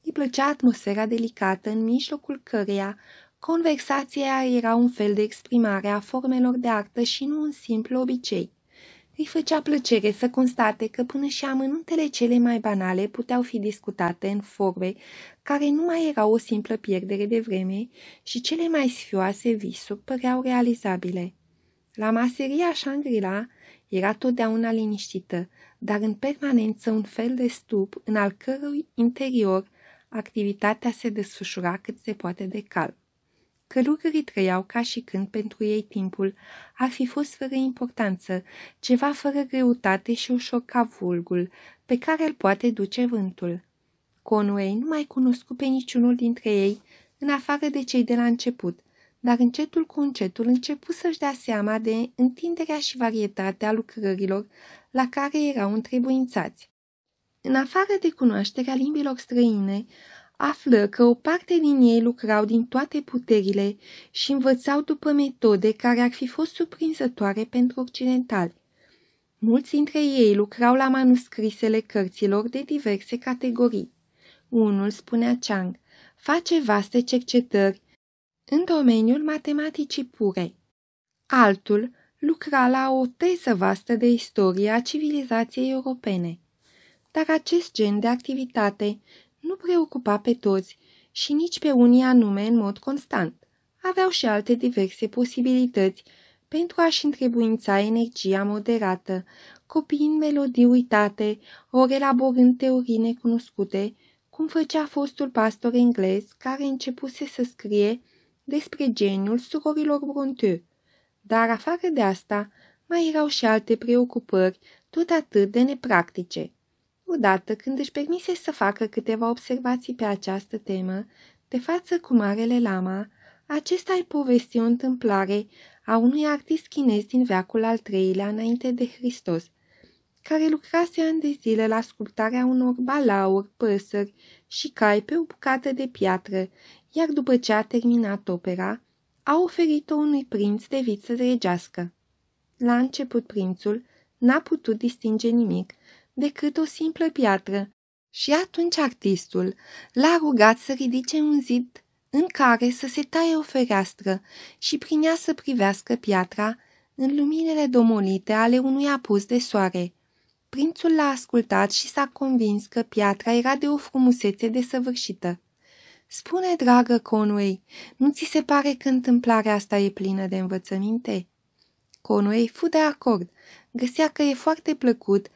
Îi plăcea atmosfera delicată în mijlocul căreia conversația era un fel de exprimare a formelor de artă și nu un simplu obicei. Îi făcea plăcere să constate că până și amănuntele cele mai banale puteau fi discutate în forme care nu mai erau o simplă pierdere de vreme și cele mai sfioase visuri păreau realizabile. La maseria Shangri-La era totdeauna liniștită, dar în permanență un fel de stup în al cărui interior activitatea se desfășura cât se poate de cal. Călugării trăiau ca și când pentru ei timpul ar fi fost fără importanță, ceva fără greutate și ușor ca vulgul, pe care îl poate duce vântul. Conway nu mai cunoscu pe niciunul dintre ei, în afară de cei de la început, dar încetul cu încetul începu să-și dea seama de întinderea și varietatea lucrărilor la care erau întrebuințați. În afară de cunoașterea limbilor străine, află că o parte din ei lucrau din toate puterile și învățau după metode care ar fi fost surprinzătoare pentru occidentali. Mulți dintre ei lucrau la manuscrisele cărților de diverse categorii. Unul spunea Chang, face vaste cercetări în domeniul matematicii pure. Altul lucra la o teză vastă de istoria civilizației europene. Dar acest gen de activitate nu preocupa pe toți și nici pe unii anume în mod constant. Aveau și alte diverse posibilități pentru a-și întrebuința energia moderată, copiind melodii uitate, ori elaborând teorii necunoscute, cum făcea fostul pastor englez care începuse să scrie despre geniul surorilor Brontë. Dar afară de asta, mai erau și alte preocupări tot atât de nepractice. Odată când își permise să facă câteva observații pe această temă, de față cu Marele Lama, acesta îi povesti o întâmplare a unui artist chinez din veacul al treilea înainte de Hristos, care lucrase ani de zile la sculptarea unor balauri, păsări și cai pe o bucată de piatră, iar după ce a terminat opera, a oferit-o unui prinț de să regească. La început prințul n-a putut distinge nimic decât o simplă piatră și atunci artistul l-a rugat să ridice un zid în care să se taie o fereastră și prin ea să privească piatra în luminile domolite ale unui apus de soare. Prințul l-a ascultat și s-a convins că piatra era de o frumusețe desăvârșită. Spune, dragă Conway, nu ți se pare că întâmplarea asta e plină de învățăminte? Conway fu de acord. Găsea că e foarte plăcut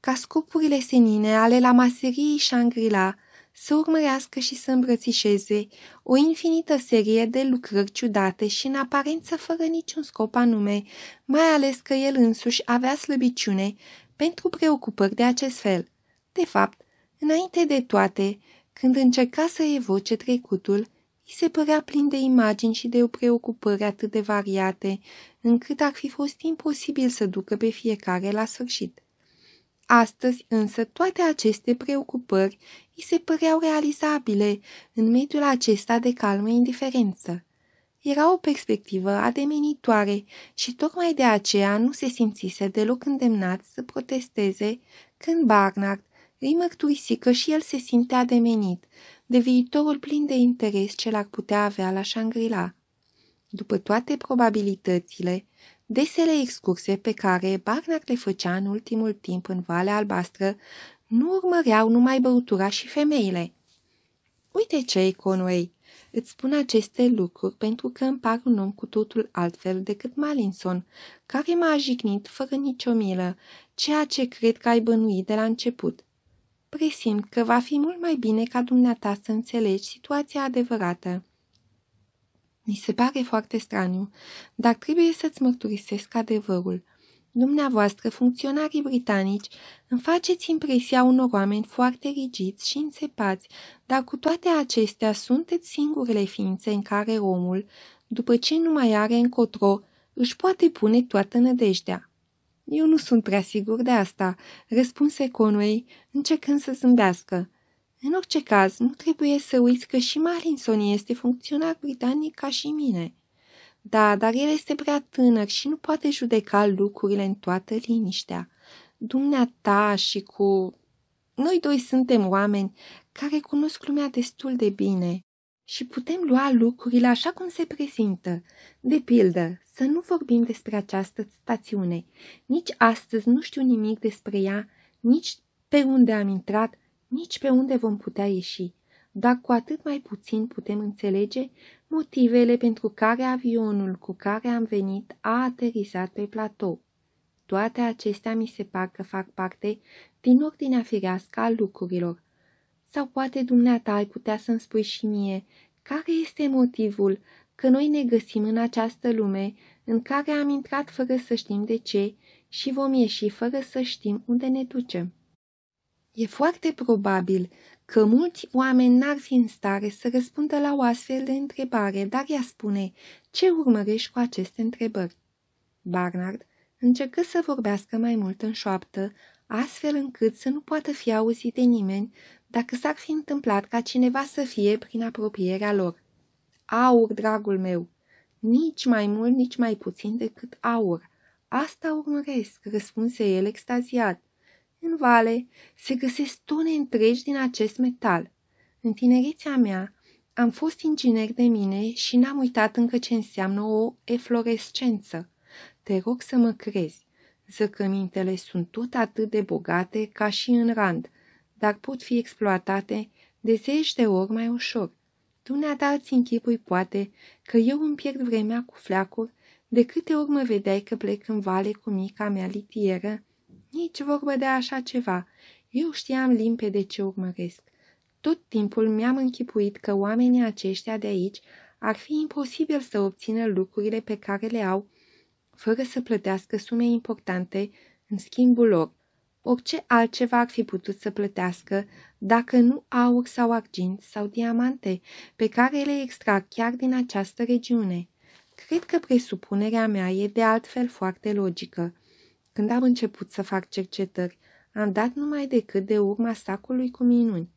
ca scopurile senine ale la maseriei Shangri-La să urmărească și să îmbrățișeze o infinită serie de lucrări ciudate și în aparență fără niciun scop anume, mai ales că el însuși avea slăbiciune pentru preocupări de acest fel. De fapt, înainte de toate, când încerca să evoce trecutul, îi se părea plin de imagini și de preocupări atât de variate, încât ar fi fost imposibil să ducă pe fiecare la sfârșit. Astăzi, însă, toate aceste preocupări îi se păreau realizabile în mediul acesta de calmă indiferență. Era o perspectivă ademenitoare și tocmai de aceea nu se simțise deloc îndemnat să protesteze când Barnard îi mărturisi că și el se simtea demenit de viitorul plin de interes ce l-ar putea avea la Shangri-La. După toate probabilitățile, desele excurse pe care Barnard le făcea în ultimul timp în Valea Albastră nu urmăreau numai băutura și femeile. Uite ce, Conway, îți spun aceste lucruri pentru că îmi par un om cu totul altfel decât Malinson, care m-a jignit fără nicio milă, ceea ce cred că ai bănuit de la început presimt că va fi mult mai bine ca dumneata să înțelegi situația adevărată. Mi se pare foarte straniu, dar trebuie să-ți mărturisesc adevărul. Dumneavoastră, funcționarii britanici, îmi faceți impresia unor oameni foarte rigiți și înțepați, dar cu toate acestea sunteți singurele ființe în care omul, după ce nu mai are încotro, își poate pune toată nădejdea. Eu nu sunt prea sigur de asta, răspunse Conway, încercând să zâmbească. În orice caz, nu trebuie să uiți că și Marinson este funcționar britanic ca și mine. Da, dar el este prea tânăr și nu poate judeca lucrurile în toată liniștea. Dumneata și cu... Noi doi suntem oameni care cunosc lumea destul de bine și putem lua lucrurile așa cum se prezintă. De pildă, să nu vorbim despre această stațiune. Nici astăzi nu știu nimic despre ea, nici pe unde am intrat, nici pe unde vom putea ieși. Dar cu atât mai puțin putem înțelege motivele pentru care avionul cu care am venit a aterizat pe platou. Toate acestea mi se par că fac parte din ordinea firească a lucrurilor – sau poate dumneata ai putea să-mi spui și mie care este motivul că noi ne găsim în această lume în care am intrat fără să știm de ce și vom ieși fără să știm unde ne ducem. E foarte probabil că mulți oameni n-ar fi în stare să răspundă la o astfel de întrebare, dar ea spune ce urmărești cu aceste întrebări. Barnard încercă să vorbească mai mult în șoaptă, astfel încât să nu poată fi auzit de nimeni dacă s-ar fi întâmplat ca cineva să fie prin apropierea lor. Aur, dragul meu! Nici mai mult, nici mai puțin decât aur. Asta urmăresc, răspunse el extaziat. În vale se găsesc tone întregi din acest metal. În tinerețea mea am fost inginer de mine și n-am uitat încă ce înseamnă o eflorescență. Te rog să mă crezi. Zăcămintele sunt tot atât de bogate ca și în rand – dacă pot fi exploatate de ori mai ușor. Dumneata îți închipui poate că eu îmi pierd vremea cu fleacuri, de câte ori mă vedeai că plec în vale cu mica mea litieră. Nici vorbă de așa ceva. Eu știam limpede ce urmăresc. Tot timpul mi-am închipuit că oamenii aceștia de aici ar fi imposibil să obțină lucrurile pe care le au, fără să plătească sume importante în schimbul lor orice altceva ar fi putut să plătească, dacă nu aur sau argint sau diamante, pe care le extrag chiar din această regiune. Cred că presupunerea mea e de altfel foarte logică. Când am început să fac cercetări, am dat numai decât de urma sacului cu minuni.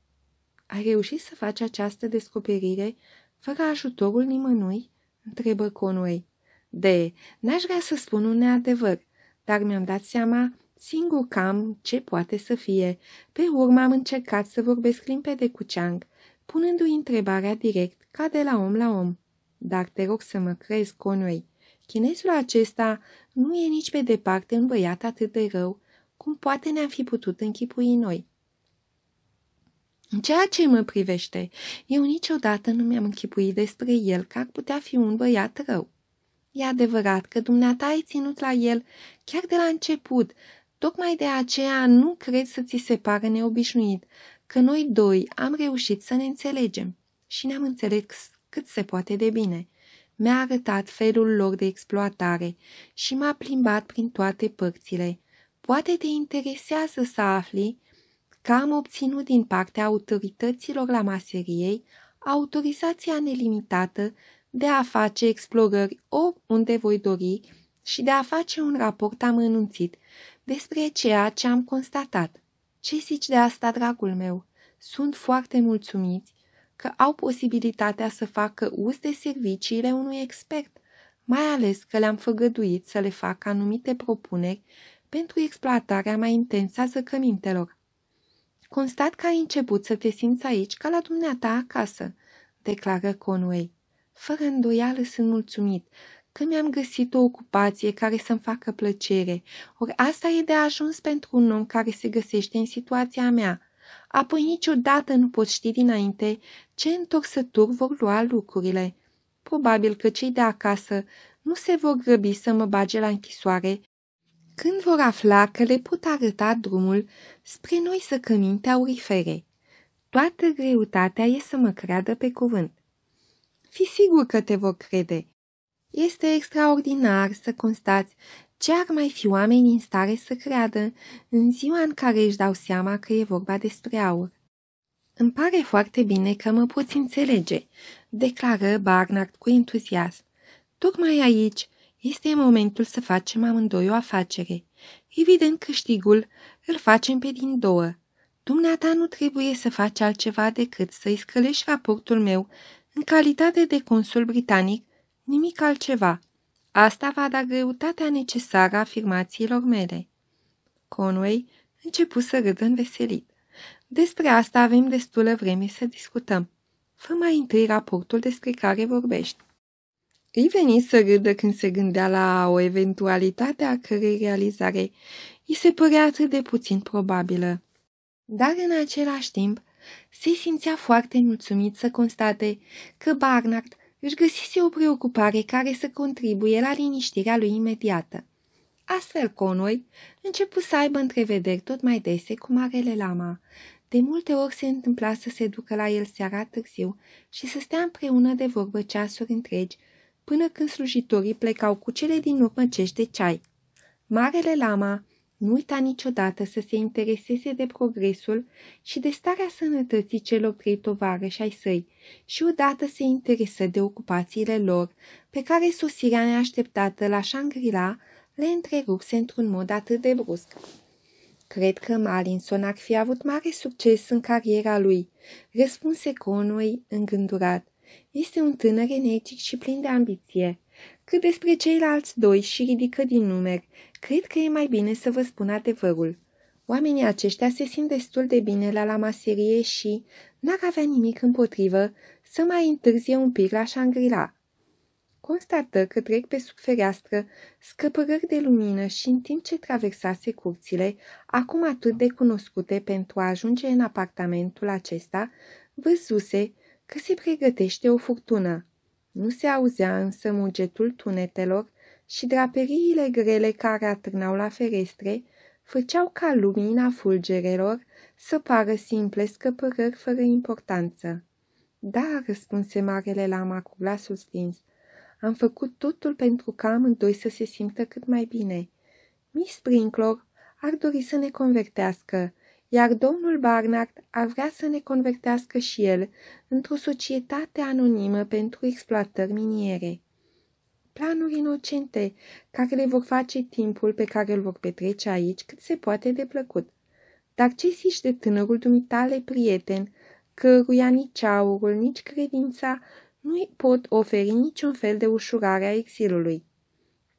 Ai reușit să faci această descoperire fără ajutorul nimănui? întrebă Conway. De, n-aș vrea să spun un neadevăr, dar mi-am dat seama Singur cam ce poate să fie. Pe urmă am încercat să vorbesc limpede cu Chang, punându-i întrebarea direct, ca de la om la om. Dar te rog să mă crezi, Conway, chinezul acesta nu e nici pe departe un băiat atât de rău cum poate ne-am fi putut închipui noi. În ceea ce mă privește, eu niciodată nu mi-am închipuit despre el că ar putea fi un băiat rău. E adevărat că dumneata ai ținut la el chiar de la început, Tocmai de aceea nu cred să ți se pară neobișnuit că noi doi am reușit să ne înțelegem și ne-am înțeles cât se poate de bine. Mi-a arătat felul lor de exploatare și m-a plimbat prin toate părțile. Poate te interesează să afli că am obținut din partea autorităților la maseriei autorizația nelimitată de a face explorări oriunde voi dori și de a face un raport amănunțit despre ceea ce am constatat. Ce zici de asta, dragul meu? Sunt foarte mulțumiți că au posibilitatea să facă uz de serviciile unui expert, mai ales că le-am făgăduit să le facă anumite propuneri pentru exploatarea mai intensă a zăcămintelor. Constat că ai început să te simți aici ca la dumneata acasă, declară Conway. Fără îndoială sunt mulțumit că mi-am găsit o ocupație care să-mi facă plăcere, ori asta e de ajuns pentru un om care se găsește în situația mea. Apoi niciodată nu poți ști dinainte ce întorsături vor lua lucrurile. Probabil că cei de acasă nu se vor grăbi să mă bage la închisoare când vor afla că le pot arăta drumul spre noi să căminte aurifere. Toată greutatea e să mă creadă pe cuvânt. Fi sigur că te vor crede – este extraordinar să constați ce ar mai fi oameni în stare să creadă în ziua în care își dau seama că e vorba despre aur. Îmi pare foarte bine că mă poți înțelege, declară Barnard cu entuziasm. Tocmai aici este momentul să facem amândoi o afacere. Evident, câștigul îl facem pe din două. Dumneata nu trebuie să faci altceva decât să-i scălești raportul meu în calitate de consul britanic Nimic altceva. Asta va da greutatea necesară afirmațiilor mele. Conway începu să râdă înveselit. Despre asta avem destulă vreme să discutăm. Fă mai întâi raportul despre care vorbești. Îi veni să râdă când se gândea la o eventualitate a cărei realizare îi se părea atât de puțin probabilă. Dar în același timp se simțea foarte mulțumit să constate că Barnard își găsise o preocupare care să contribuie la liniștirea lui imediată. Astfel, conoi, începu să aibă întrevederi tot mai dese cu Marele Lama. De multe ori se întâmpla să se ducă la el seara târziu și să stea împreună de vorbă ceasuri întregi, până când slujitorii plecau cu cele din urmă cești de ceai. Marele Lama nu uita niciodată să se intereseze de progresul și de starea sănătății celor trei tovarăși ai săi și odată se interesă de ocupațiile lor, pe care sosirea neașteptată la Shangri-La le întrerupse într-un mod atât de brusc. Cred că Malinson ar fi avut mare succes în cariera lui, răspunse Conway îngândurat. Este un tânăr energic și plin de ambiție. Cât despre ceilalți doi și ridică din numeri, Cred că e mai bine să vă spun adevărul. Oamenii aceștia se simt destul de bine la la maserie și n-ar avea nimic împotrivă să mai întârzie un pic la Shangri-La. Constată că trec pe sub fereastră scăpărări de lumină și în timp ce traversase curțile, acum atât de cunoscute pentru a ajunge în apartamentul acesta, văzuse că se pregătește o furtună. Nu se auzea însă mugetul tunetelor și draperiile grele care atârnau la ferestre făceau ca lumina fulgerelor să pară simple scăpărări fără importanță. Da, răspunse marele lama cu glasul stins, am făcut totul pentru ca amândoi să se simtă cât mai bine. Miss Prinklor ar dori să ne convertească, iar domnul Barnard ar vrea să ne convertească și el într-o societate anonimă pentru exploatări miniere planuri inocente, care le vor face timpul pe care îl vor petrece aici cât se poate de plăcut. Dar ce zici de tânărul dumitale prieten, căruia nici aurul, nici credința nu-i pot oferi niciun fel de ușurare a exilului?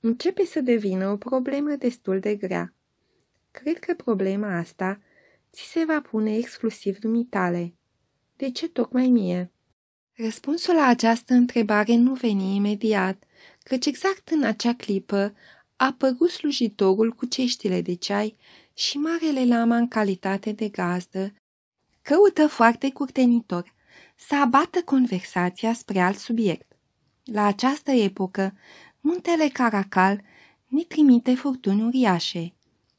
Începe să devină o problemă destul de grea. Cred că problema asta ți se va pune exclusiv dumitale. De ce tocmai mie? Răspunsul la această întrebare nu veni imediat – căci exact în acea clipă a apărut slujitorul cu ceștile de ceai și marele lama în calitate de gazdă, căută foarte curtenitor să abată conversația spre alt subiect. La această epocă, muntele Caracal ne trimite furtuni uriașe.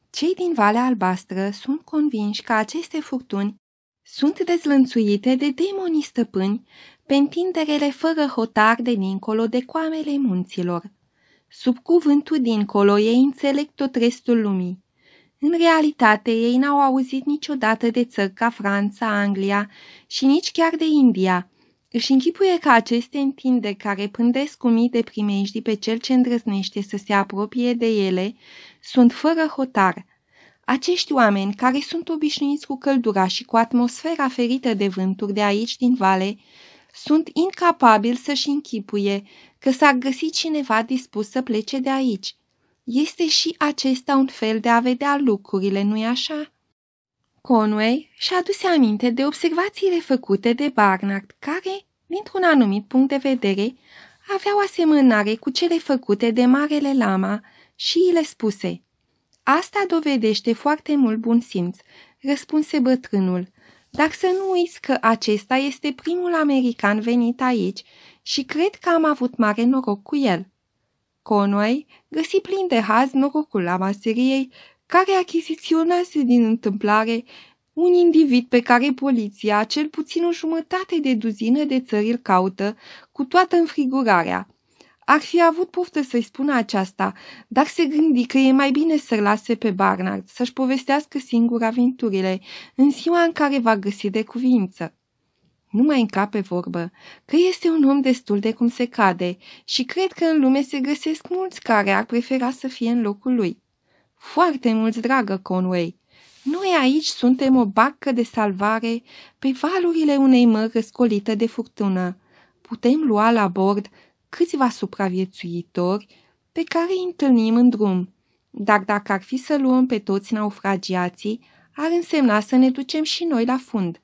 Cei din Valea Albastră sunt convinși că aceste furtuni sunt dezlănțuite de demonii stăpâni pe întinderele fără hotar de dincolo de coamele munților. Sub cuvântul dincolo ei înțeleg tot restul lumii. În realitate, ei n-au auzit niciodată de țări ca Franța, Anglia și nici chiar de India. Își închipuie că aceste întinderi care pândesc cu mii de primejdi pe cel ce îndrăznește să se apropie de ele, sunt fără hotar. Acești oameni, care sunt obișnuiți cu căldura și cu atmosfera ferită de vânturi de aici din vale, sunt incapabil să-și închipuie că s-a găsit cineva dispus să plece de aici. Este și acesta un fel de a vedea lucrurile, nu-i așa? Conway și-a dus aminte de observațiile făcute de Barnard, care, dintr-un anumit punct de vedere, aveau asemănare cu cele făcute de Marele Lama și îi le spuse. Asta dovedește foarte mult bun simț, răspunse bătrânul. Dar să nu uiți că acesta este primul american venit aici și cred că am avut mare noroc cu el. Conway găsi plin de haz norocul la maseriei, care achiziționase din întâmplare un individ pe care poliția cel puțin o jumătate de duzină de țări îl caută cu toată înfrigurarea – ar fi avut poftă să-i spună aceasta, dar se gândi că e mai bine să l lase pe Barnard, să-și povestească singur aventurile, în ziua în care va găsi de cuvință. Nu mai încape vorbă, că este un om destul de cum se cade și cred că în lume se găsesc mulți care ar prefera să fie în locul lui. Foarte mulți, dragă Conway! Noi aici suntem o barcă de salvare pe valurile unei mări răscolită de furtună. Putem lua la bord câțiva supraviețuitori pe care îi întâlnim în drum, dar dacă ar fi să luăm pe toți naufragiații, ar însemna să ne ducem și noi la fund.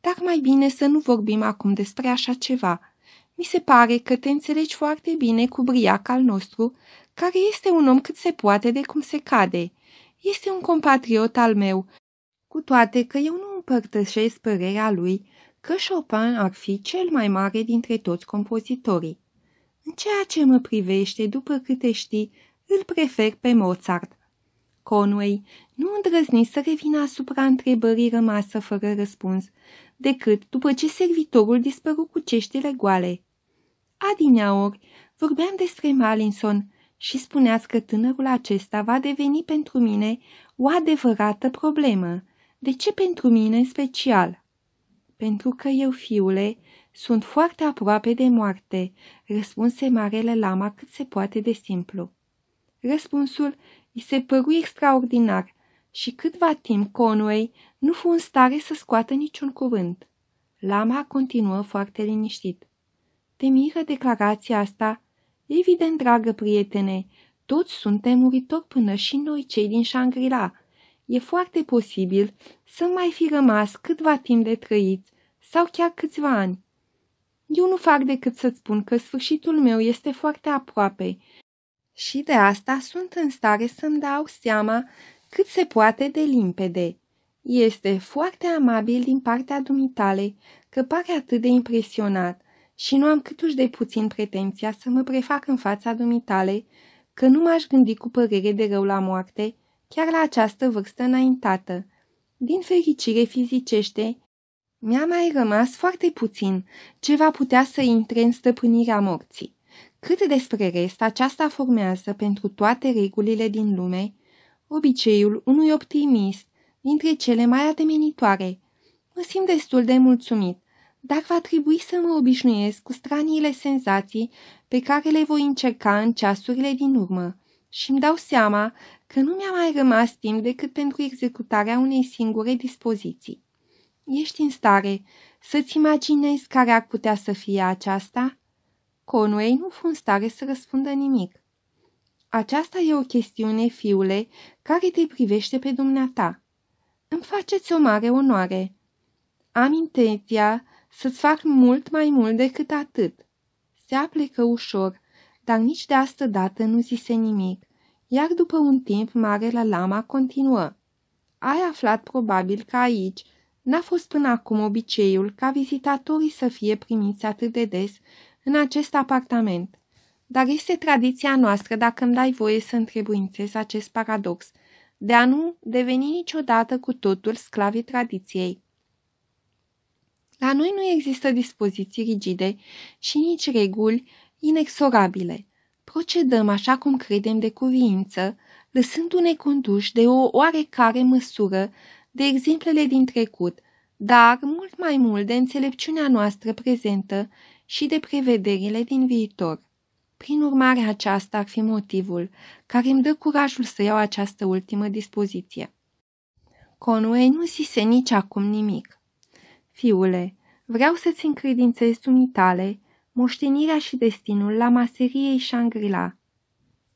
Dar mai bine să nu vorbim acum despre așa ceva. Mi se pare că te înțelegi foarte bine cu Briac al nostru, care este un om cât se poate de cum se cade. Este un compatriot al meu, cu toate că eu nu împărtășesc părerea lui că Chopin ar fi cel mai mare dintre toți compozitorii. În ceea ce mă privește, după câte știi, îl prefer pe Mozart. Conway nu îndrăzni să revină asupra întrebării rămasă fără răspuns, decât după ce servitorul dispăru cu ceștile goale. Adineaori, vorbeam despre Malinson și spuneați că tânărul acesta va deveni pentru mine o adevărată problemă. De ce pentru mine special? pentru că eu, fiule, sunt foarte aproape de moarte, răspunse marele lama cât se poate de simplu. Răspunsul îi se păru extraordinar și câtva timp Conway nu fu în stare să scoată niciun cuvânt. Lama continuă foarte liniștit. Te miră declarația asta? Evident, dragă prietene, toți suntem muritori până și noi cei din Shangri-La, e foarte posibil să mai fi rămas câtva timp de trăit sau chiar câțiva ani. Eu nu fac decât să-ți spun că sfârșitul meu este foarte aproape și de asta sunt în stare să-mi dau seama cât se poate de limpede. Este foarte amabil din partea dumitale că pare atât de impresionat și nu am câtuși de puțin pretenția să mă prefac în fața dumitale că nu m-aș gândi cu părere de rău la moarte, chiar la această vârstă înaintată. Din fericire fizicește, mi-a mai rămas foarte puțin ce va putea să intre în stăpânirea morții. Cât despre rest, aceasta formează pentru toate regulile din lume obiceiul unui optimist dintre cele mai ademenitoare. Mă simt destul de mulțumit, dar va trebui să mă obișnuiesc cu straniile senzații pe care le voi încerca în ceasurile din urmă și îmi dau seama că nu mi-a mai rămas timp decât pentru executarea unei singure dispoziții. Ești în stare să-ți imaginezi care ar putea să fie aceasta? Conway nu fu în stare să răspundă nimic. Aceasta e o chestiune, fiule, care te privește pe dumneata. Îmi faceți o mare onoare. Am intenția să-ți fac mult mai mult decât atât. Se aplecă ușor, dar nici de asta dată nu zise nimic iar după un timp Marele Lama continuă. Ai aflat probabil că aici n-a fost până acum obiceiul ca vizitatorii să fie primiți atât de des în acest apartament. Dar este tradiția noastră, dacă îmi dai voie să întrebuințez acest paradox, de a nu deveni niciodată cu totul sclavii tradiției. La noi nu există dispoziții rigide și nici reguli inexorabile procedăm așa cum credem de cuvință, lăsându-ne conduși de o oarecare măsură de exemplele din trecut, dar mult mai mult de înțelepciunea noastră prezentă și de prevederile din viitor. Prin urmare, aceasta ar fi motivul care îmi dă curajul să iau această ultimă dispoziție. Conway nu zise nici acum nimic. Fiule, vreau să-ți încredințez dumitale moștenirea și destinul la maseriei Shangri-La.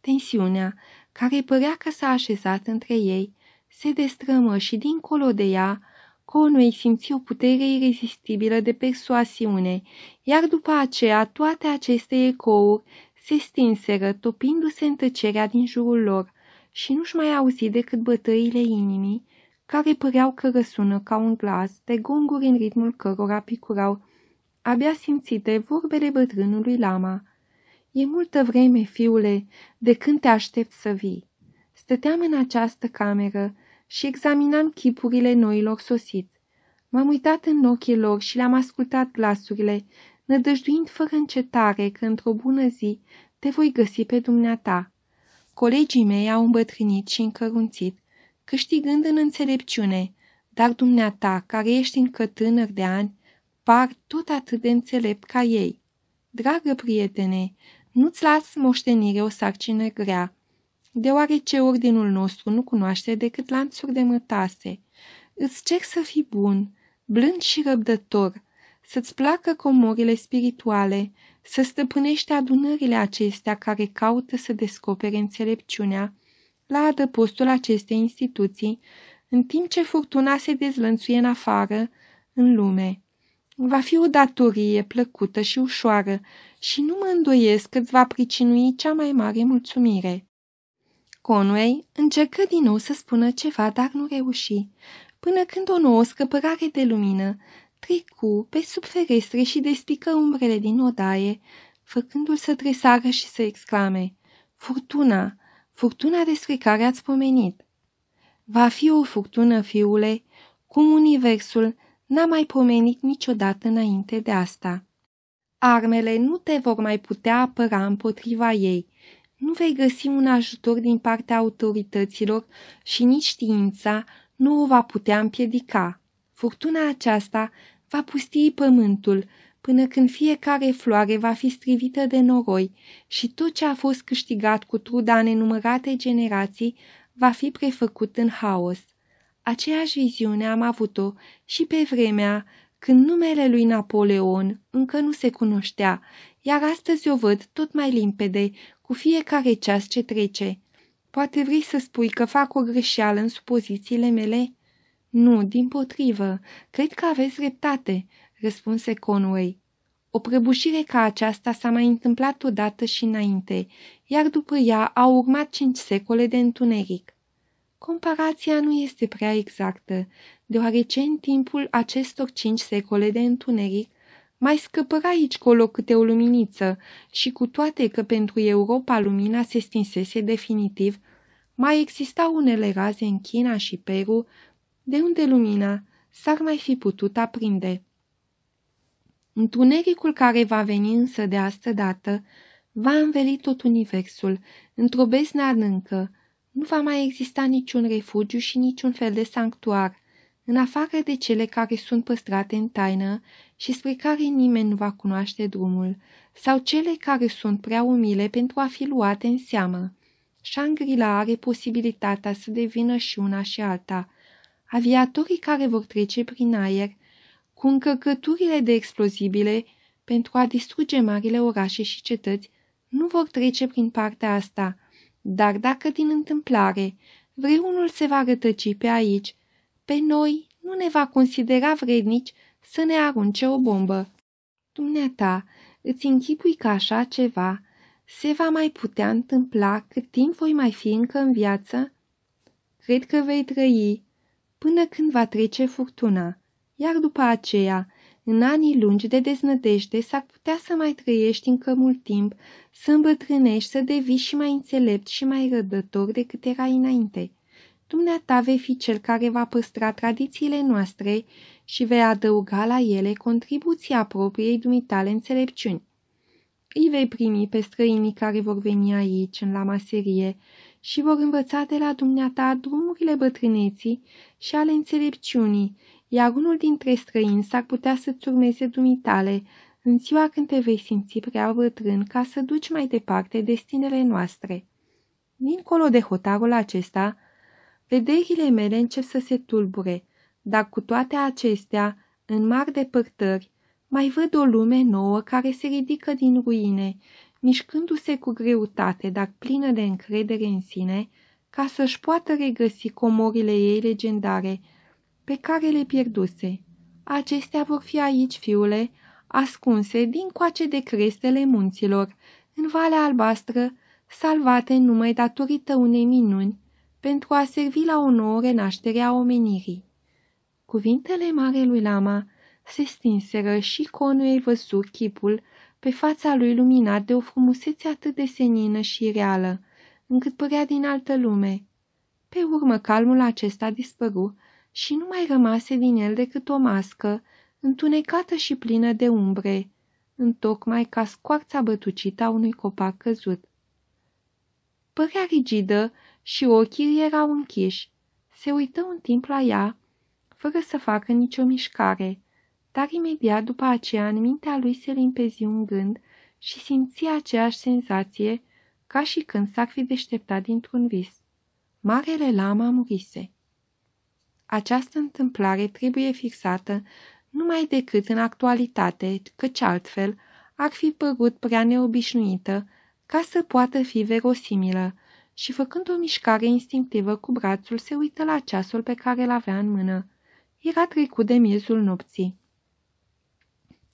Tensiunea, care părea că s-a așezat între ei, se destrămă și dincolo de ea, Conway simți o putere irezistibilă de persoasiune, iar după aceea toate aceste ecouri se stinseră, topindu-se în tăcerea din jurul lor și nu-și mai auzi decât bătăile inimii, care păreau că răsună ca un glas de gonguri în ritmul cărora picurau abia simțite vorbele bătrânului Lama. E multă vreme, fiule, de când te aștept să vii. Stăteam în această cameră și examinam chipurile noilor sosiți. M-am uitat în ochii lor și le-am ascultat glasurile, nădăjduind fără încetare că într-o bună zi te voi găsi pe dumneata. Colegii mei au îmbătrânit și încărunțit, câștigând în înțelepciune, dar dumneata, care ești încă tânăr de ani, par tot atât de înțelept ca ei. Dragă prietene, nu-ți las moștenire o sarcină grea, deoarece ordinul nostru nu cunoaște decât lanțuri de mătase. Îți cer să fii bun, blând și răbdător, să-ți placă comorile spirituale, să stăpânești adunările acestea care caută să descopere înțelepciunea la adăpostul acestei instituții, în timp ce furtuna se dezlănțuie în afară, în lume. Va fi o datorie plăcută și ușoară și nu mă îndoiesc că îți va pricinui cea mai mare mulțumire. Conway încercă din nou să spună ceva, dar nu reuși, până când o nouă scăpărare de lumină trecu pe sub ferestre și despică umbrele din odaie, făcându-l să tresară și să exclame, Furtuna! Furtuna despre care ați pomenit! Va fi o furtună, fiule, cum universul n-a mai pomenit niciodată înainte de asta. Armele nu te vor mai putea apăra împotriva ei. Nu vei găsi un ajutor din partea autorităților și nici știința nu o va putea împiedica. Furtuna aceasta va pustii pământul până când fiecare floare va fi strivită de noroi și tot ce a fost câștigat cu truda nenumărate generații va fi prefăcut în haos. Aceeași viziune am avut-o și pe vremea când numele lui Napoleon încă nu se cunoștea, iar astăzi o văd tot mai limpede cu fiecare ceas ce trece. Poate vrei să spui că fac o greșeală în supozițiile mele?" Nu, din potrivă, cred că aveți dreptate," răspunse Conway. O prăbușire ca aceasta s-a mai întâmplat odată și înainte, iar după ea au urmat cinci secole de întuneric. Comparația nu este prea exactă, deoarece în timpul acestor cinci secole de întuneric mai scăpăra aici colo câte o luminiță și cu toate că pentru Europa lumina se stinsese definitiv, mai existau unele raze în China și Peru, de unde lumina s-ar mai fi putut aprinde. Întunericul care va veni însă de astădată dată va înveli tot universul într-o beznă adâncă, nu va mai exista niciun refugiu și niciun fel de sanctuar, în afară de cele care sunt păstrate în taină și spre care nimeni nu va cunoaște drumul, sau cele care sunt prea umile pentru a fi luate în seamă. Shangri-La are posibilitatea să devină și una și alta. Aviatorii care vor trece prin aer, cu încărcăturile de explozibile, pentru a distruge marile orașe și cetăți, nu vor trece prin partea asta – dar dacă din întâmplare vreunul se va rătăci pe aici, pe noi nu ne va considera vrednici să ne arunce o bombă. Dumneata, îți închipui că așa ceva se va mai putea întâmpla cât timp voi mai fi încă în viață? Cred că vei trăi până când va trece furtuna, iar după aceea în anii lungi de deznădejde s-ar putea să mai trăiești încă mult timp, să îmbătrânești, să devii și mai înțelept și mai rădător decât erai înainte. Dumneata vei fi cel care va păstra tradițiile noastre și vei adăuga la ele contribuția propriei dumitale înțelepciuni. Îi vei primi pe străinii care vor veni aici, în la maserie, și vor învăța de la dumneata drumurile bătrâneții și ale înțelepciunii iar unul dintre străini s-ar putea să-ți urmeze dumitale în ziua când te vei simți prea bătrân ca să duci mai departe destinele noastre. Dincolo de hotarul acesta, vederile mele încep să se tulbure, dar cu toate acestea, în mari depărtări, mai văd o lume nouă care se ridică din ruine, mișcându-se cu greutate, dar plină de încredere în sine, ca să-și poată regăsi comorile ei legendare – pe care le pierduse. Acestea vor fi aici, fiule, ascunse din coace de crestele munților, în Valea Albastră, salvate numai datorită unei minuni, pentru a servi la o nouă renaștere a omenirii. Cuvintele Marelui Lama se stinseră și Conuei văzu chipul pe fața lui luminat de o frumusețe atât de senină și reală, încât părea din altă lume. Pe urmă, calmul acesta dispăru, și nu mai rămase din el decât o mască, întunecată și plină de umbre, întocmai ca scoarța bătucită a unui copac căzut. Părea rigidă și ochii erau închiși. Se uită un timp la ea, fără să facă nicio mișcare, dar imediat după aceea în mintea lui se limpezi un gând și simți aceeași senzație ca și când s-ar fi deșteptat dintr-un vis. Marele lama murise. Această întâmplare trebuie fixată numai decât în actualitate, căci altfel ar fi părut prea neobișnuită ca să poată fi verosimilă și făcând o mișcare instinctivă cu brațul se uită la ceasul pe care îl avea în mână. Era trecut de miezul nopții.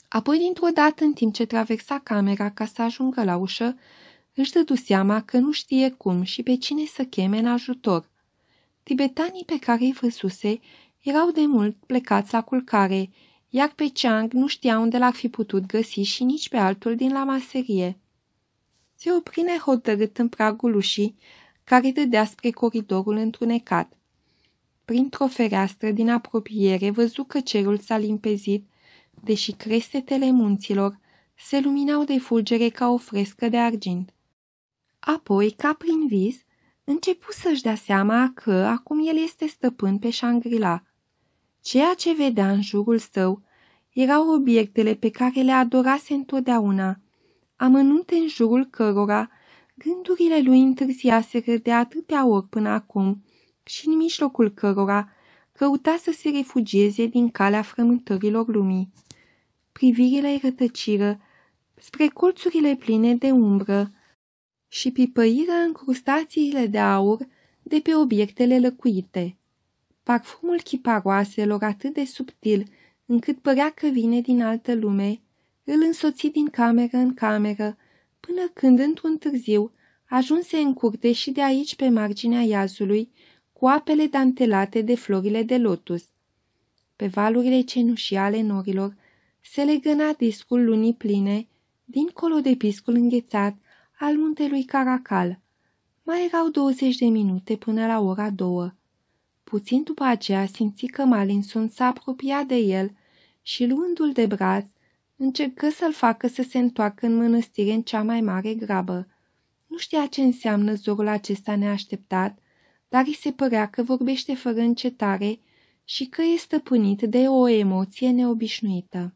Apoi, dintr-o dată, în timp ce traversa camera ca să ajungă la ușă, își dădu seama că nu știe cum și pe cine să cheme în ajutor. Tibetanii pe care îi văzuse erau de mult plecați la culcare, iar pe Chang nu știa unde l-ar fi putut găsi și nici pe altul din la maserie. Se opri hotărât în pragul ușii, care dădea spre coridorul întunecat. Printr-o fereastră din apropiere văzu că cerul s-a limpezit, deși cresetele munților se luminau de fulgere ca o frescă de argint. Apoi, ca prin vis, începu să-și dea seama că acum el este stăpân pe Shangri-La. Ceea ce vedea în jurul său erau obiectele pe care le adorase întotdeauna, amănunte în jurul cărora gândurile lui întârziaseră de atâtea ori până acum și în mijlocul cărora căuta să se refugieze din calea frământărilor lumii. Privirile rătăciră spre colțurile pline de umbră, și în încrustațiile de aur de pe obiectele lăcuite. Parfumul chiparoaselor atât de subtil încât părea că vine din altă lume, îl însoți din cameră în cameră, până când, într-un târziu, ajunse în curte și de aici pe marginea iazului, cu apele dantelate de florile de lotus. Pe valurile cenușii ale norilor se legăna discul lunii pline, dincolo de piscul înghețat al muntelui Caracal. Mai erau 20 de minute până la ora două. Puțin după aceea simți că Malinson s-a apropiat de el și, luându-l de braț, încercă să-l facă să se întoarcă în mănăstire în cea mai mare grabă. Nu știa ce înseamnă zorul acesta neașteptat, dar îi se părea că vorbește fără încetare și că e stăpânit de o emoție neobișnuită.